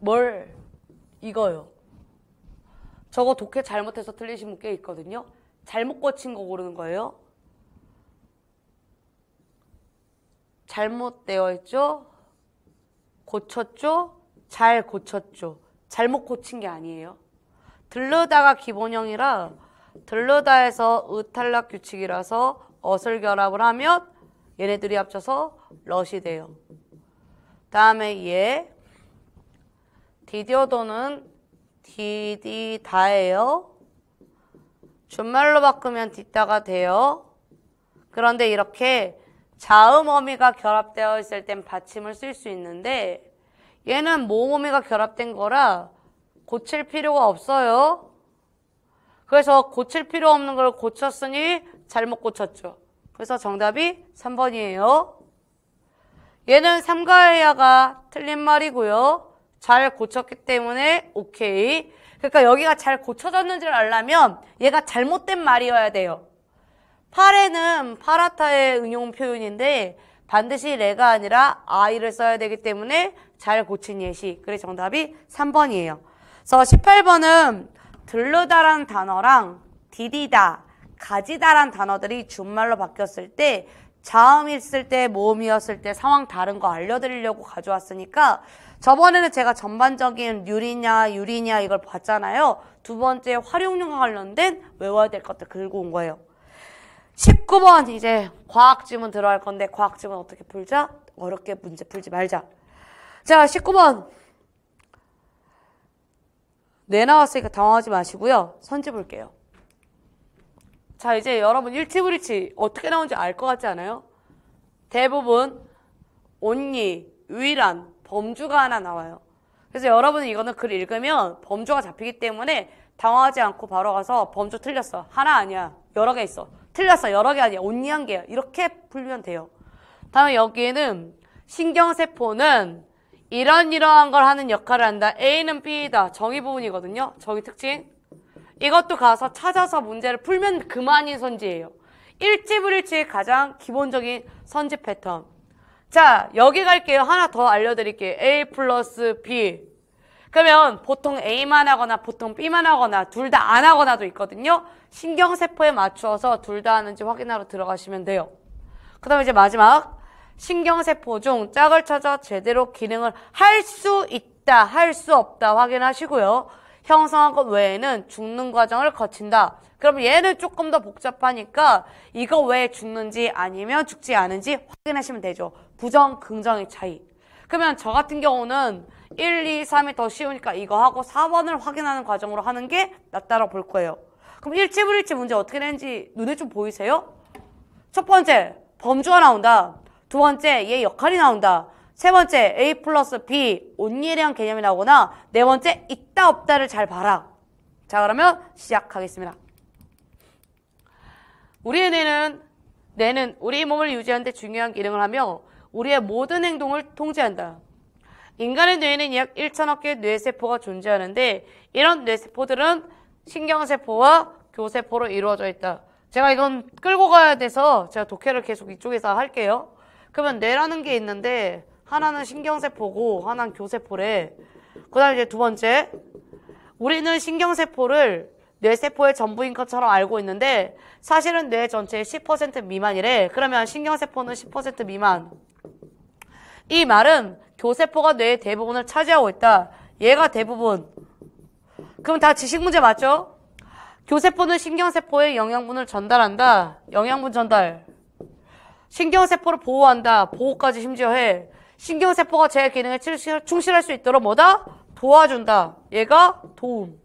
뭘 이거요. 저거 독해 잘못해서 틀리신 분꽤 있거든요. 잘못 고친 거 고르는 거예요. 잘못되어 있죠? 고쳤죠? 잘 고쳤죠? 잘못 고친 게 아니에요. 들르다가 기본형이라 들르다에서 의탈락 규칙이라서 어슬 결합을 하면 얘네들이 합쳐서 러시 돼요. 다음에 얘 디디어도는 디디다예요. 준말로 바꾸면 디다가 돼요. 그런데 이렇게 자음 어미가 결합되어 있을 땐 받침을 쓸 수 있는데 얘는 모음 어미가 결합된 거라 고칠 필요가 없어요. 그래서 고칠 필요 없는 걸 고쳤으니 잘못 고쳤죠. 그래서 정답이 3번이에요. 얘는 삼가해야가 틀린 말이고요. 잘 고쳤기 때문에 오케이. 그러니까 여기가 잘 고쳐졌는지를 알려면 얘가 잘못된 말이어야 돼요. 파레는 파라타의 응용 표현인데 반드시 레가 아니라 아이를 써야 되기 때문에 잘 고친 예시. 그래서 정답이 3번이에요. 그래서 18번은 들르다란 단어랑 디디다, 가지다란 단어들이 준말로 바뀌었을 때 자음 있을 때, 모음이었을 때 상황 다른 거 알려드리려고 가져왔으니까 저번에는 제가 전반적인 유리냐, 유리냐 이걸 봤잖아요. 두 번째 활용과 관련된 외워야 될 것들 긁고 온 거예요. 19번 이제 과학 지문 들어갈 건데 과학 지문 어떻게 풀자? 어렵게 문제 풀지 말자. 자, 19번. 내 나왔으니까 당황하지 마시고요. 선지 볼게요. 자, 이제 여러분 일치불일치 어떻게 나오는지 알 것 같지 않아요? 대부분 온니, 유일한, 범주가 하나 나와요. 그래서 여러분은 이거는 글 읽으면 범주가 잡히기 때문에 당황하지 않고 바로 가서 범주 틀렸어. 하나 아니야. 여러 개 있어. 틀렸어. 여러 개 아니야. 온리 한 개야. 이렇게 풀면 돼요. 다음에 여기에는 신경세포는 이런 이러한 걸 하는 역할을 한다. A는 B이다. 정의 부분이거든요. 정의 특징. 이것도 가서 찾아서 문제를 풀면 그만인 선지예요. 일지불일치의 가장 기본적인 선지 패턴. 자, 여기 갈게요. 하나 더 알려드릴게요. A 플러스 B. 그러면 보통 A만 하거나 보통 B만 하거나 둘 다 안 하거나도 있거든요. 신경세포에 맞추어서 둘 다 하는지 확인하러 들어가시면 돼요. 그 다음에 이제 마지막 신경세포 중 짝을 찾아 제대로 기능을 할 수 있다, 할 수 없다 확인하시고요. 형성한 것 외에는 죽는 과정을 거친다. 그럼 얘는 조금 더 복잡하니까 이거 왜 죽는지 아니면 죽지 않은지 확인하시면 되죠. 부정, 긍정의 차이. 그러면 저 같은 경우는 1, 2, 3이 더 쉬우니까 이거 하고 4번을 확인하는 과정으로 하는 게 낫다라고 볼 거예요. 그럼 일치불일 문제 어떻게 되는지 눈에 좀 보이세요? 첫 번째, 범주가 나온다. 두 번째, 얘 역할이 나온다. 세 번째, A 플러스 B, 온예량 개념이 나오거나 네 번째, 있다 없다를 잘 봐라. 자, 그러면 시작하겠습니다. 우리의 뇌는, 뇌는 우리 몸을 유지하는데 중요한 기능을 하며 우리의 모든 행동을 통제한다. 인간의 뇌에는 약 1천억 개의 뇌세포가 존재하는데 이런 뇌세포들은 신경세포와 교세포로 이루어져 있다. 제가 이건 끌고 가야 돼서 제가 독해를 계속 이쪽에서 할게요. 그러면 뇌라는 게 있는데 하나는 신경세포고 하나는 교세포래. 그 다음 이제 두 번째 우리는 신경세포를 뇌세포의 전부인 것처럼 알고 있는데 사실은 뇌 전체의 10% 미만이래. 그러면 신경세포는 10% 미만. 이 말은 교세포가 뇌의 대부분을 차지하고 있다. 얘가 대부분. 그럼 다 지식 문제 맞죠? 교세포는 신경세포에 영양분을 전달한다. 영양분 전달. 신경세포를 보호한다. 보호까지 심지어 해. 신경세포가 제 기능에 충실할 수 있도록 뭐다? 도와준다. 얘가 도움.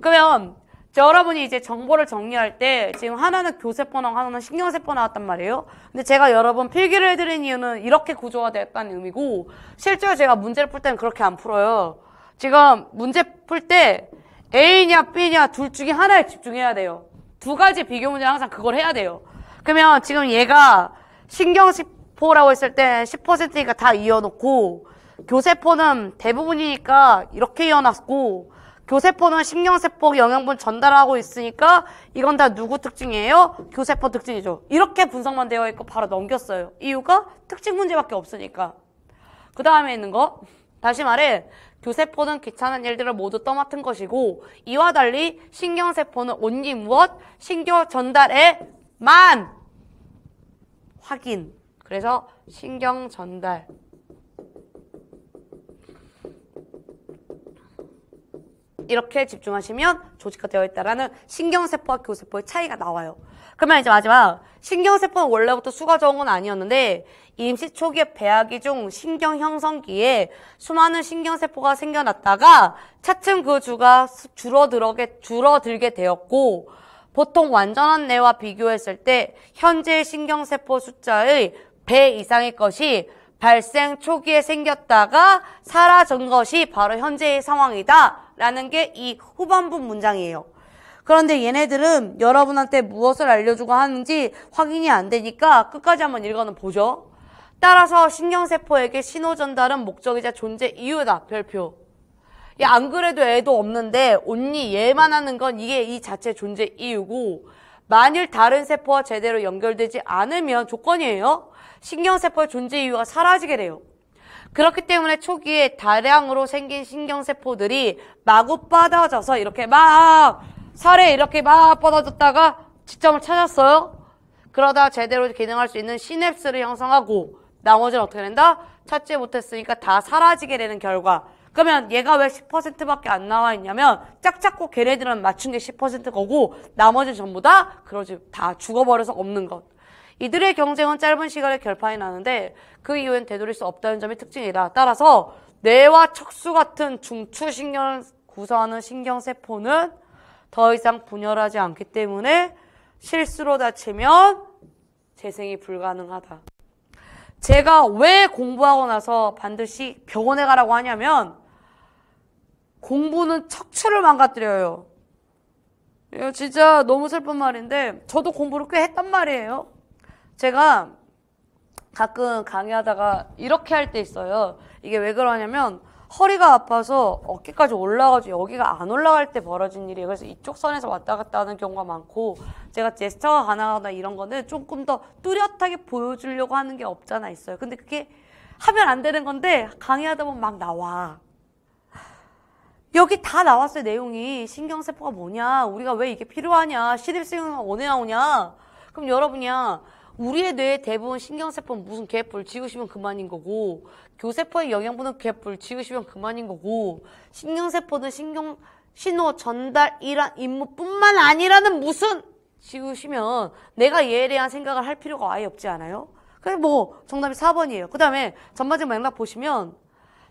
그러면 자, 여러분이 이제 정보를 정리할 때 지금 하나는 교세포나 하나는 신경세포 나왔단 말이에요. 근데 제가 여러분 필기를 해드린 이유는 이렇게 구조가 됐다는 의미고 실제로 제가 문제를 풀 때는 그렇게 안 풀어요. 지금 문제 풀 때 A냐 B냐 둘 중에 하나에 집중해야 돼요. 두 가지 비교 문제 항상 그걸 해야 돼요. 그러면 지금 얘가 신경세포라고 했을 때 10%니까 다 이어놓고 교세포는 대부분이니까 이렇게 이어놨고 교세포는 신경세포 영양분 전달하고 있으니까 이건 다 누구 특징이에요? 교세포 특징이죠. 이렇게 분석만 되어 있고 바로 넘겼어요. 이유가 특징 문제밖에 없으니까. 그 다음에 있는 거 다시 말해 교세포는 귀찮은 일들을 모두 떠맡은 것이고 이와 달리 신경세포는 온기 무엇? 신경 전달에만 확인. 그래서 신경 전달. 이렇게 집중하시면 조직화되어 있다라는 신경세포와 교세포의 차이가 나와요. 그러면 이제 마지막 신경세포는 원래부터 수가 적은 건 아니었는데 임시 초기의 배아기 중 신경 형성기에 수많은 신경세포가 생겨났다가 차츰 그 주가 줄어들게 줄어들게 되었고 보통 완전한 뇌와 비교했을 때 현재의 신경세포 숫자의 배 이상의 것이 발생 초기에 생겼다가 사라진 것이 바로 현재의 상황이다 라는 게 이 후반부 문장이에요 그런데 얘네들은 여러분한테 무엇을 알려주고 하는지 확인이 안 되니까 끝까지 한번 읽어는 보죠 따라서 신경세포에게 신호 전달은 목적이자 존재 이유다 별표 얘안 예, 그래도 애도 없는데 언니 얘만 하는 건 이게 이 자체 존재 이유고 만일 다른 세포와 제대로 연결되지 않으면 조건이에요 신경세포의 존재 이유가 사라지게 돼요. 그렇기 때문에 초기에 다량으로 생긴 신경세포들이 마구 뻗어져서 이렇게 막 살에 이렇게 막 뻗어졌다가 지점을 찾았어요. 그러다 제대로 기능할 수 있는 시냅스를 형성하고 나머지는 어떻게 된다? 찾지 못했으니까 다 사라지게 되는 결과. 그러면 얘가 왜 10%밖에 안 나와 있냐면 짝짝고 걔네들은 맞춘 게 10% 거고 나머지 전부 다 그러지 다 죽어버려서 없는 것. 이들의 경쟁은 짧은 시간에 결판이 나는데 그 이후엔 되돌릴 수 없다는 점이 특징이다. 따라서 뇌와 척수 같은 중추신경을 구성하는 신경세포는 더 이상 분열하지 않기 때문에 실수로 다치면 재생이 불가능하다. 제가 왜 공부하고 나서 반드시 병원에 가라고 하냐면 공부는 척추를 망가뜨려요. 이거 진짜 너무 슬픈 말인데 저도 공부를 꽤 했단 말이에요. 제가 가끔 강의하다가 이렇게 할 때 있어요. 이게 왜 그러냐면 허리가 아파서 어깨까지 올라가지고 여기가 안 올라갈 때 벌어진 일이에요. 그래서 이쪽 선에서 왔다 갔다 하는 경우가 많고 제가 제스처가 가능하다 이런 거는 조금 더 뚜렷하게 보여주려고 하는 게 없잖아 있어요. 근데 그게 하면 안 되는 건데 강의하다 보면 막 나와. 여기 다 나왔어요 내용이 신경세포가 뭐냐 우리가 왜 이게 필요하냐 신입생은 어느 나오냐 그럼 여러분이야 우리의 뇌의 대부분 신경세포는 무슨 개뿔 지우시면 그만인 거고 교세포의 영양분은 개뿔 지우시면 그만인 거고 신경세포는 신경 신호 전달이란 임무뿐만 아니라는 무슨 지우시면 내가 얘에 대한 생각을 할 필요가 아예 없지 않아요? 그래 뭐 정답이 4번이에요. 그 다음에 전반적 인 맥락 보시면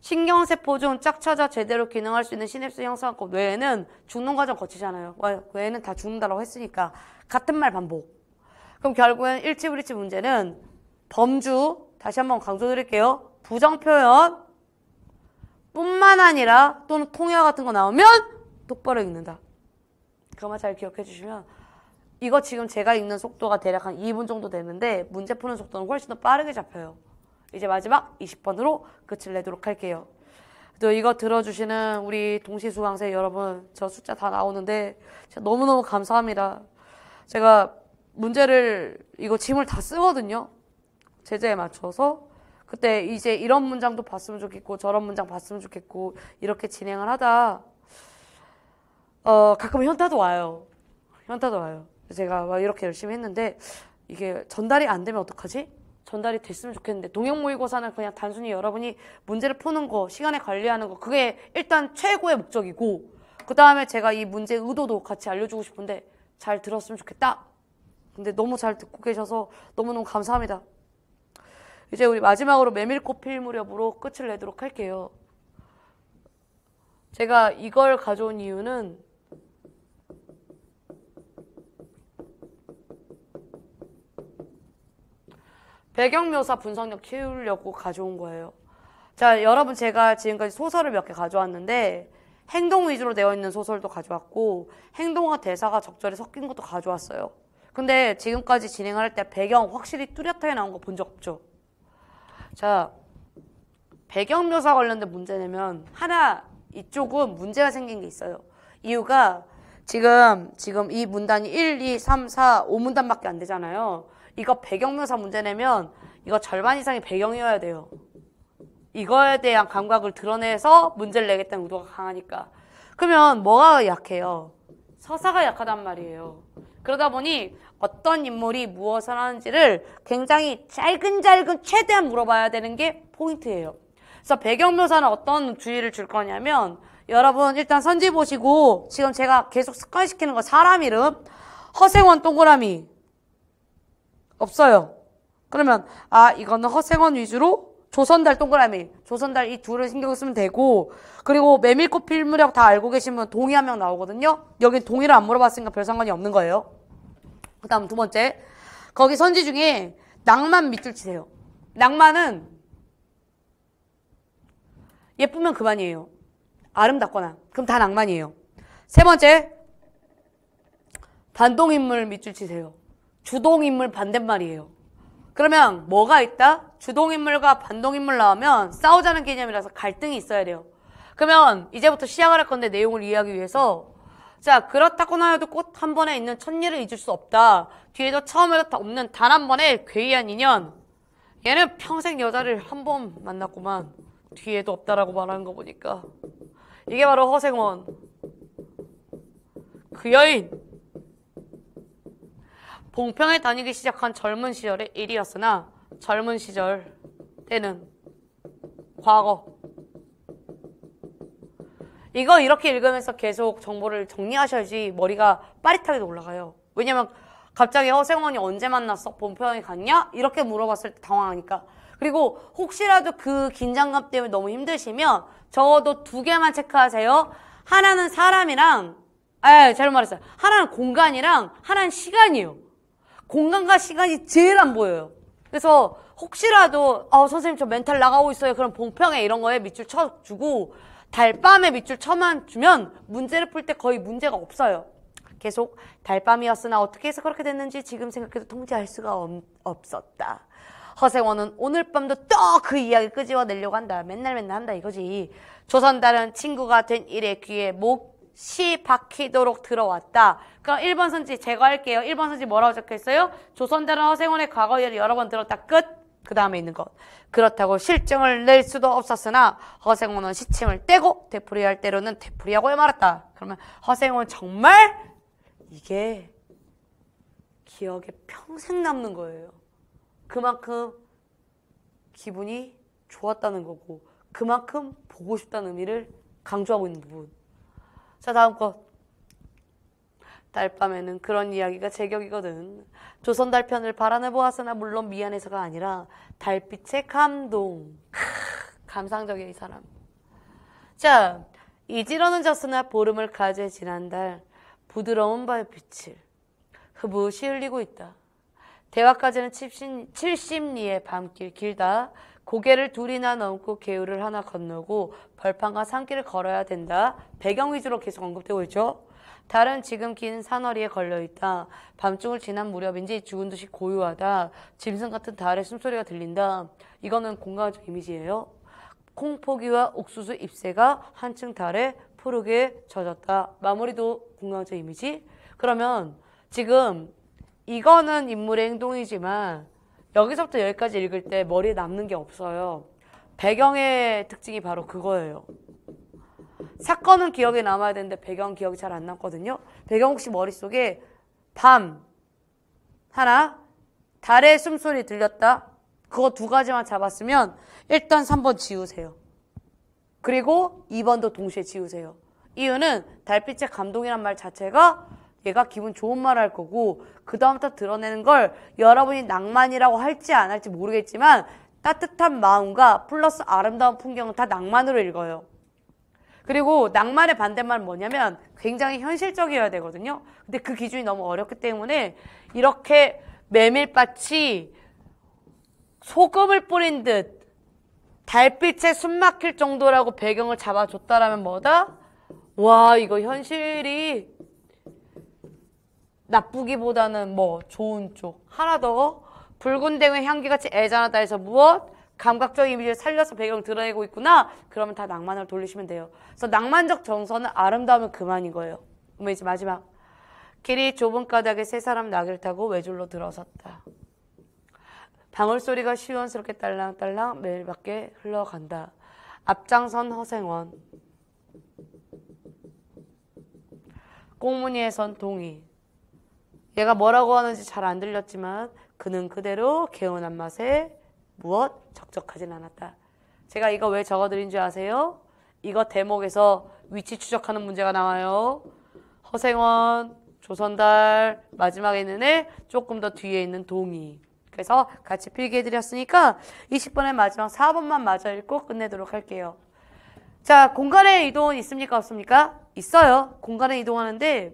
신경세포 중 짝 찾아 제대로 기능할 수 있는 시냅스 형성하고 뇌는 죽는 과정 거치잖아요. 뇌는 다 죽는다라고 했으니까 같은 말 반복. 그럼 결국엔 일치불일치 문제는 범주 다시 한번 강조드릴게요. 부정표현 뿐만 아니라 또는 통역 같은 거 나오면 똑바로 읽는다. 그것만 잘 기억해 주시면 이거 지금 제가 읽는 속도가 대략 한 2분 정도 되는데 문제 푸는 속도는 훨씬 더 빠르게 잡혀요. 이제 마지막 20번으로 끝을 내도록 할게요. 또 이거 들어주시는 우리 동시수강생 여러분 저 숫자 다 나오는데 너무너무 감사합니다. 제가 문제를 이거 짐을 다 쓰거든요. 제재에 맞춰서 그때 이제 이런 문장도 봤으면 좋겠고 저런 문장 봤으면 좋겠고 이렇게 진행을 하다 어 가끔 현타도 와요. 현타도 와요. 제가 막 이렇게 열심히 했는데 이게 전달이 안 되면 어떡하지? 전달이 됐으면 좋겠는데 동영 모의고사는 그냥 단순히 여러분이 문제를 푸는 거, 시간에 관리하는 거 그게 일단 최고의 목적이고 그 다음에 제가 이 문제 의도도 같이 알려주고 싶은데 잘 들었으면 좋겠다. 근데 너무 잘 듣고 계셔서 너무너무 감사합니다. 이제 우리 마지막으로 메밀꽃 필 무렵으로 끝을 내도록 할게요. 제가 이걸 가져온 이유는 배경묘사 분석력 키우려고 가져온 거예요. 자, 여러분 제가 지금까지 소설을 몇 개 가져왔는데 행동 위주로 되어 있는 소설도 가져왔고 행동과 대사가 적절히 섞인 것도 가져왔어요. 근데 지금까지 진행할 때 배경 확실히 뚜렷하게 나온 거 본 적 없죠? 자, 배경 묘사 관련된 문제냐면 하나 이쪽은 문제가 생긴 게 있어요. 이유가 지금 지금 이 문단이 1, 2, 3, 4, 5문단밖에 안 되잖아요. 이거 배경 묘사 문제 내면 이거 절반 이상이 배경이어야 돼요. 이거에 대한 감각을 드러내서 문제를 내겠다는 의도가 강하니까. 그러면 뭐가 약해요? 서사가 약하단 말이에요. 그러다 보니 어떤 인물이 무엇을 하는지를 굉장히 짧은짧은 최대한 물어봐야 되는 게 포인트예요. 그래서 배경 묘사는 어떤 주의를 줄 거냐면 여러분 일단 선지 보시고 지금 제가 계속 습관시키는 거 사람 이름 허생원 동그라미 없어요. 그러면 아 이거는 허생원 위주로 조선달 동그라미 조선달 이 둘을 신경 쓰면 되고 그리고 메밀꽃 필무렵 다 알고 계시면 동의한 명 나오거든요 여긴 동의를 안 물어봤으니까 별 상관이 없는 거예요 그 다음 두 번째 거기 선지 중에 낭만 밑줄 치세요 낭만은 예쁘면 그만이에요 아름답거나 그럼 다 낭만이에요 세 번째 반동인물 밑줄 치세요 주동인물 반대말이에요 그러면 뭐가 있다? 주동인물과 반동인물 나오면 싸우자는 개념이라서 갈등이 있어야 돼요. 그러면 이제부터 시작을 할 건데 내용을 이해하기 위해서 자 그렇다고나 해도 꽃 한 번에 있는 첫일을 잊을 수 없다. 뒤에도 처음에도 없는 단 한 번의 괴이한 인연. 얘는 평생 여자를 한 번 만났구만. 뒤에도 없다라고 말하는 거 보니까 이게 바로 허생원. 그 여인. 봉평에 다니기 시작한 젊은 시절의 일이었으나 젊은 시절 때는 과거 이거 이렇게 읽으면서 계속 정보를 정리하셔야지 머리가 빠릿하게 올라가요. 왜냐면 갑자기 허생원이 어, 언제 만났어? 본편이 갔냐? 이렇게 물어봤을 때 당황하니까. 그리고 혹시라도 그 긴장감 때문에 너무 힘드시면 저도두 개만 체크하세요. 하나는 사람이랑, 에, 아, 이 잘못 말했어요. 하나는 공간이랑 하나는 시간이에요. 공간과 시간이 제일 안 보여요. 그래서 혹시라도 어 선생님 저 멘탈 나가고 있어요. 그럼 봉평에 이런 거에 밑줄 쳐주고 달밤에 밑줄 쳐만 주면 문제를 풀 때 거의 문제가 없어요. 계속 달밤이었으나 어떻게 해서 그렇게 됐는지 지금 생각해도 통제할 수가 없, 었다 허생원은 오늘 밤도 또 그 이야기 끄집어내려고 한다. 맨날 맨날 한다 이거지. 조선다른 친구가 된 일의 귀에 목시 박히도록 들어왔다. 그럼 1번 선지 제거할게요. 1번 선지 뭐라고 적혀있어요? 조선대는 허생원의 과거를 여러 번 들었다. 끝. 그 다음에 있는 것. 그렇다고 실증을 낼 수도 없었으나 허생원은 시침을 떼고 되풀이할 때로는 되풀이하고 말았다. 그러면 허생원 정말 이게 기억에 평생 남는 거예요. 그만큼 기분이 좋았다는 거고 그만큼 보고 싶다는 의미를 강조하고 있는 부분. 자, 다음 것. 달밤에는 그런 이야기가 제격이거든. 조선 달편을 바라내 보았으나 물론 미안해서가 아니라 달빛의 감동. 크, 감상적이야 이 사람. 자, 이지러는 졌으나 보름을 가제 지난달 부드러운 발빛을 흐부시 흘리고 있다. 대화까지는 칠심, 리의 밤길 길다. 고개를 둘이나 넘고 개울을 하나 건너고 벌판과 산길을 걸어야 된다. 배경 위주로 계속 언급되고 있죠. 달은 지금 긴 산허리에 걸려있다. 밤중을 지난 무렵인지 죽은 듯이 고요하다. 짐승 같은 달의 숨소리가 들린다. 이거는 공간적 이미지예요. 콩포기와 옥수수 잎새가 한층 달에 푸르게 젖었다. 마무리도 공간적 이미지. 그러면 지금 이거는 인물의 행동이지만 여기서부터 여기까지 읽을 때 머리에 남는 게 없어요. 배경의 특징이 바로 그거예요. 사건은 기억에 남아야 되는데 배경 기억이 잘 안 남거든요. 배경 혹시 머릿속에 밤 하나 달의 숨소리 들렸다. 그거 두 가지만 잡았으면 일단 3번 지우세요. 그리고 2번도 동시에 지우세요. 이유는 달빛의 감동이란 말 자체가 얘가 기분 좋은 말 할 거고 그 다음부터 드러내는 걸 여러분이 낭만이라고 할지 안 할지 모르겠지만 따뜻한 마음과 플러스 아름다운 풍경은 다 낭만으로 읽어요. 그리고 낭만의 반대말은 뭐냐면 굉장히 현실적이어야 되거든요. 근데 그 기준이 너무 어렵기 때문에 이렇게 메밀밭이 소금을 뿌린 듯 달빛에 숨 막힐 정도라고 배경을 잡아줬다라면 뭐다? 와, 이거 현실이 나쁘기보다는 뭐 좋은 쪽 하나 더 붉은 대의 향기같이 애잔하다 해서 무엇? 감각적인 이미지를 살려서 배경 을 드러내고 있구나 그러면 다 낭만으로 돌리시면 돼요 그래서 낭만적 정서는 아름다우면 그만인 거예요 그러 이제 마지막 길이 좁은 가닥에 세 사람 낙을 타고 외줄로 들어섰다 방울소리가 시원스럽게 딸랑딸랑 매일 밖에 흘러간다 앞장선 허생원 꽁무니에선 동이 얘가 뭐라고 하는지 잘 안 들렸지만 그는 그대로 개운한 맛에 무엇 적적하진 않았다. 제가 이거 왜 적어드린 줄 아세요? 이거 대목에서 위치 추적하는 문제가 나와요. 허생원, 조선달, 마지막에 있는 애, 조금 더 뒤에 있는 동이. 그래서 같이 필기해드렸으니까 20번의 마지막 4번만 마저 읽고 끝내도록 할게요. 자, 공간의 이동은 있습니까? 없습니까? 있어요. 공간에 이동하는데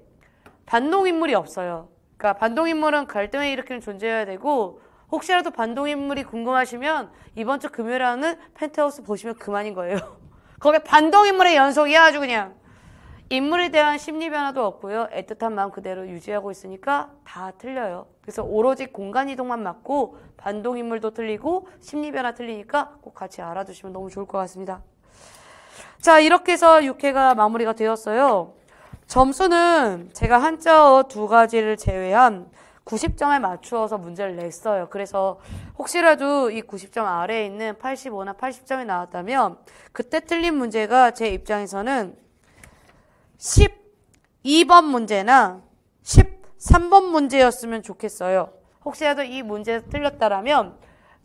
반동인물이 없어요. 그러니까 반동인물은 갈등을 일으키는 존재여야 되고 혹시라도 반동인물이 궁금하시면 이번 주 금요일에 하는 펜트하우스 보시면 그만인 거예요. 거기에 반동인물의 연속이야 아주 그냥. 인물에 대한 심리 변화도 없고요. 애틋한 마음 그대로 유지하고 있으니까 다 틀려요. 그래서 오로지 공간 이동만 맞고 반동 인물도 틀리고 심리 변화 틀리니까 꼭 같이 알아두시면 너무 좋을 것 같습니다. 자, 이렇게 해서 6회가 마무리가 되었어요. 점수는 제가 한자어 두 가지를 제외한 90점에 맞추어서 문제를 냈어요. 그래서 혹시라도 이 90점 아래에 있는 85나 80점이 나왔다면 그때 틀린 문제가 제 입장에서는 12번 문제나 13번 문제였으면 좋겠어요. 혹시라도 이문제 틀렸다라면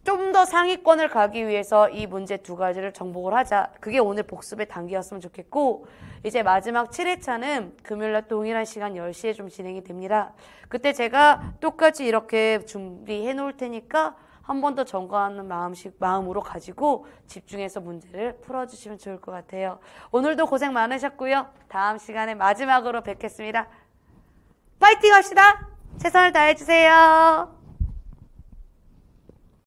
좀더 상위권을 가기 위해서 이 문제 두 가지를 정복을 하자. 그게 오늘 복습의 단계였으면 좋겠고 이제 마지막 7회차는 금요일날 동일한 시간 10시에 좀 진행이 됩니다. 그때 제가 똑같이 이렇게 준비해 놓을 테니까 한 번더 점검하는 마음식, 마음으로 가지고 집중해서 문제를 풀어주시면 좋을 것 같아요. 오늘도 고생 많으셨고요. 다음 시간에 마지막으로 뵙겠습니다. 파이팅 합시다! 최선을 다해주세요.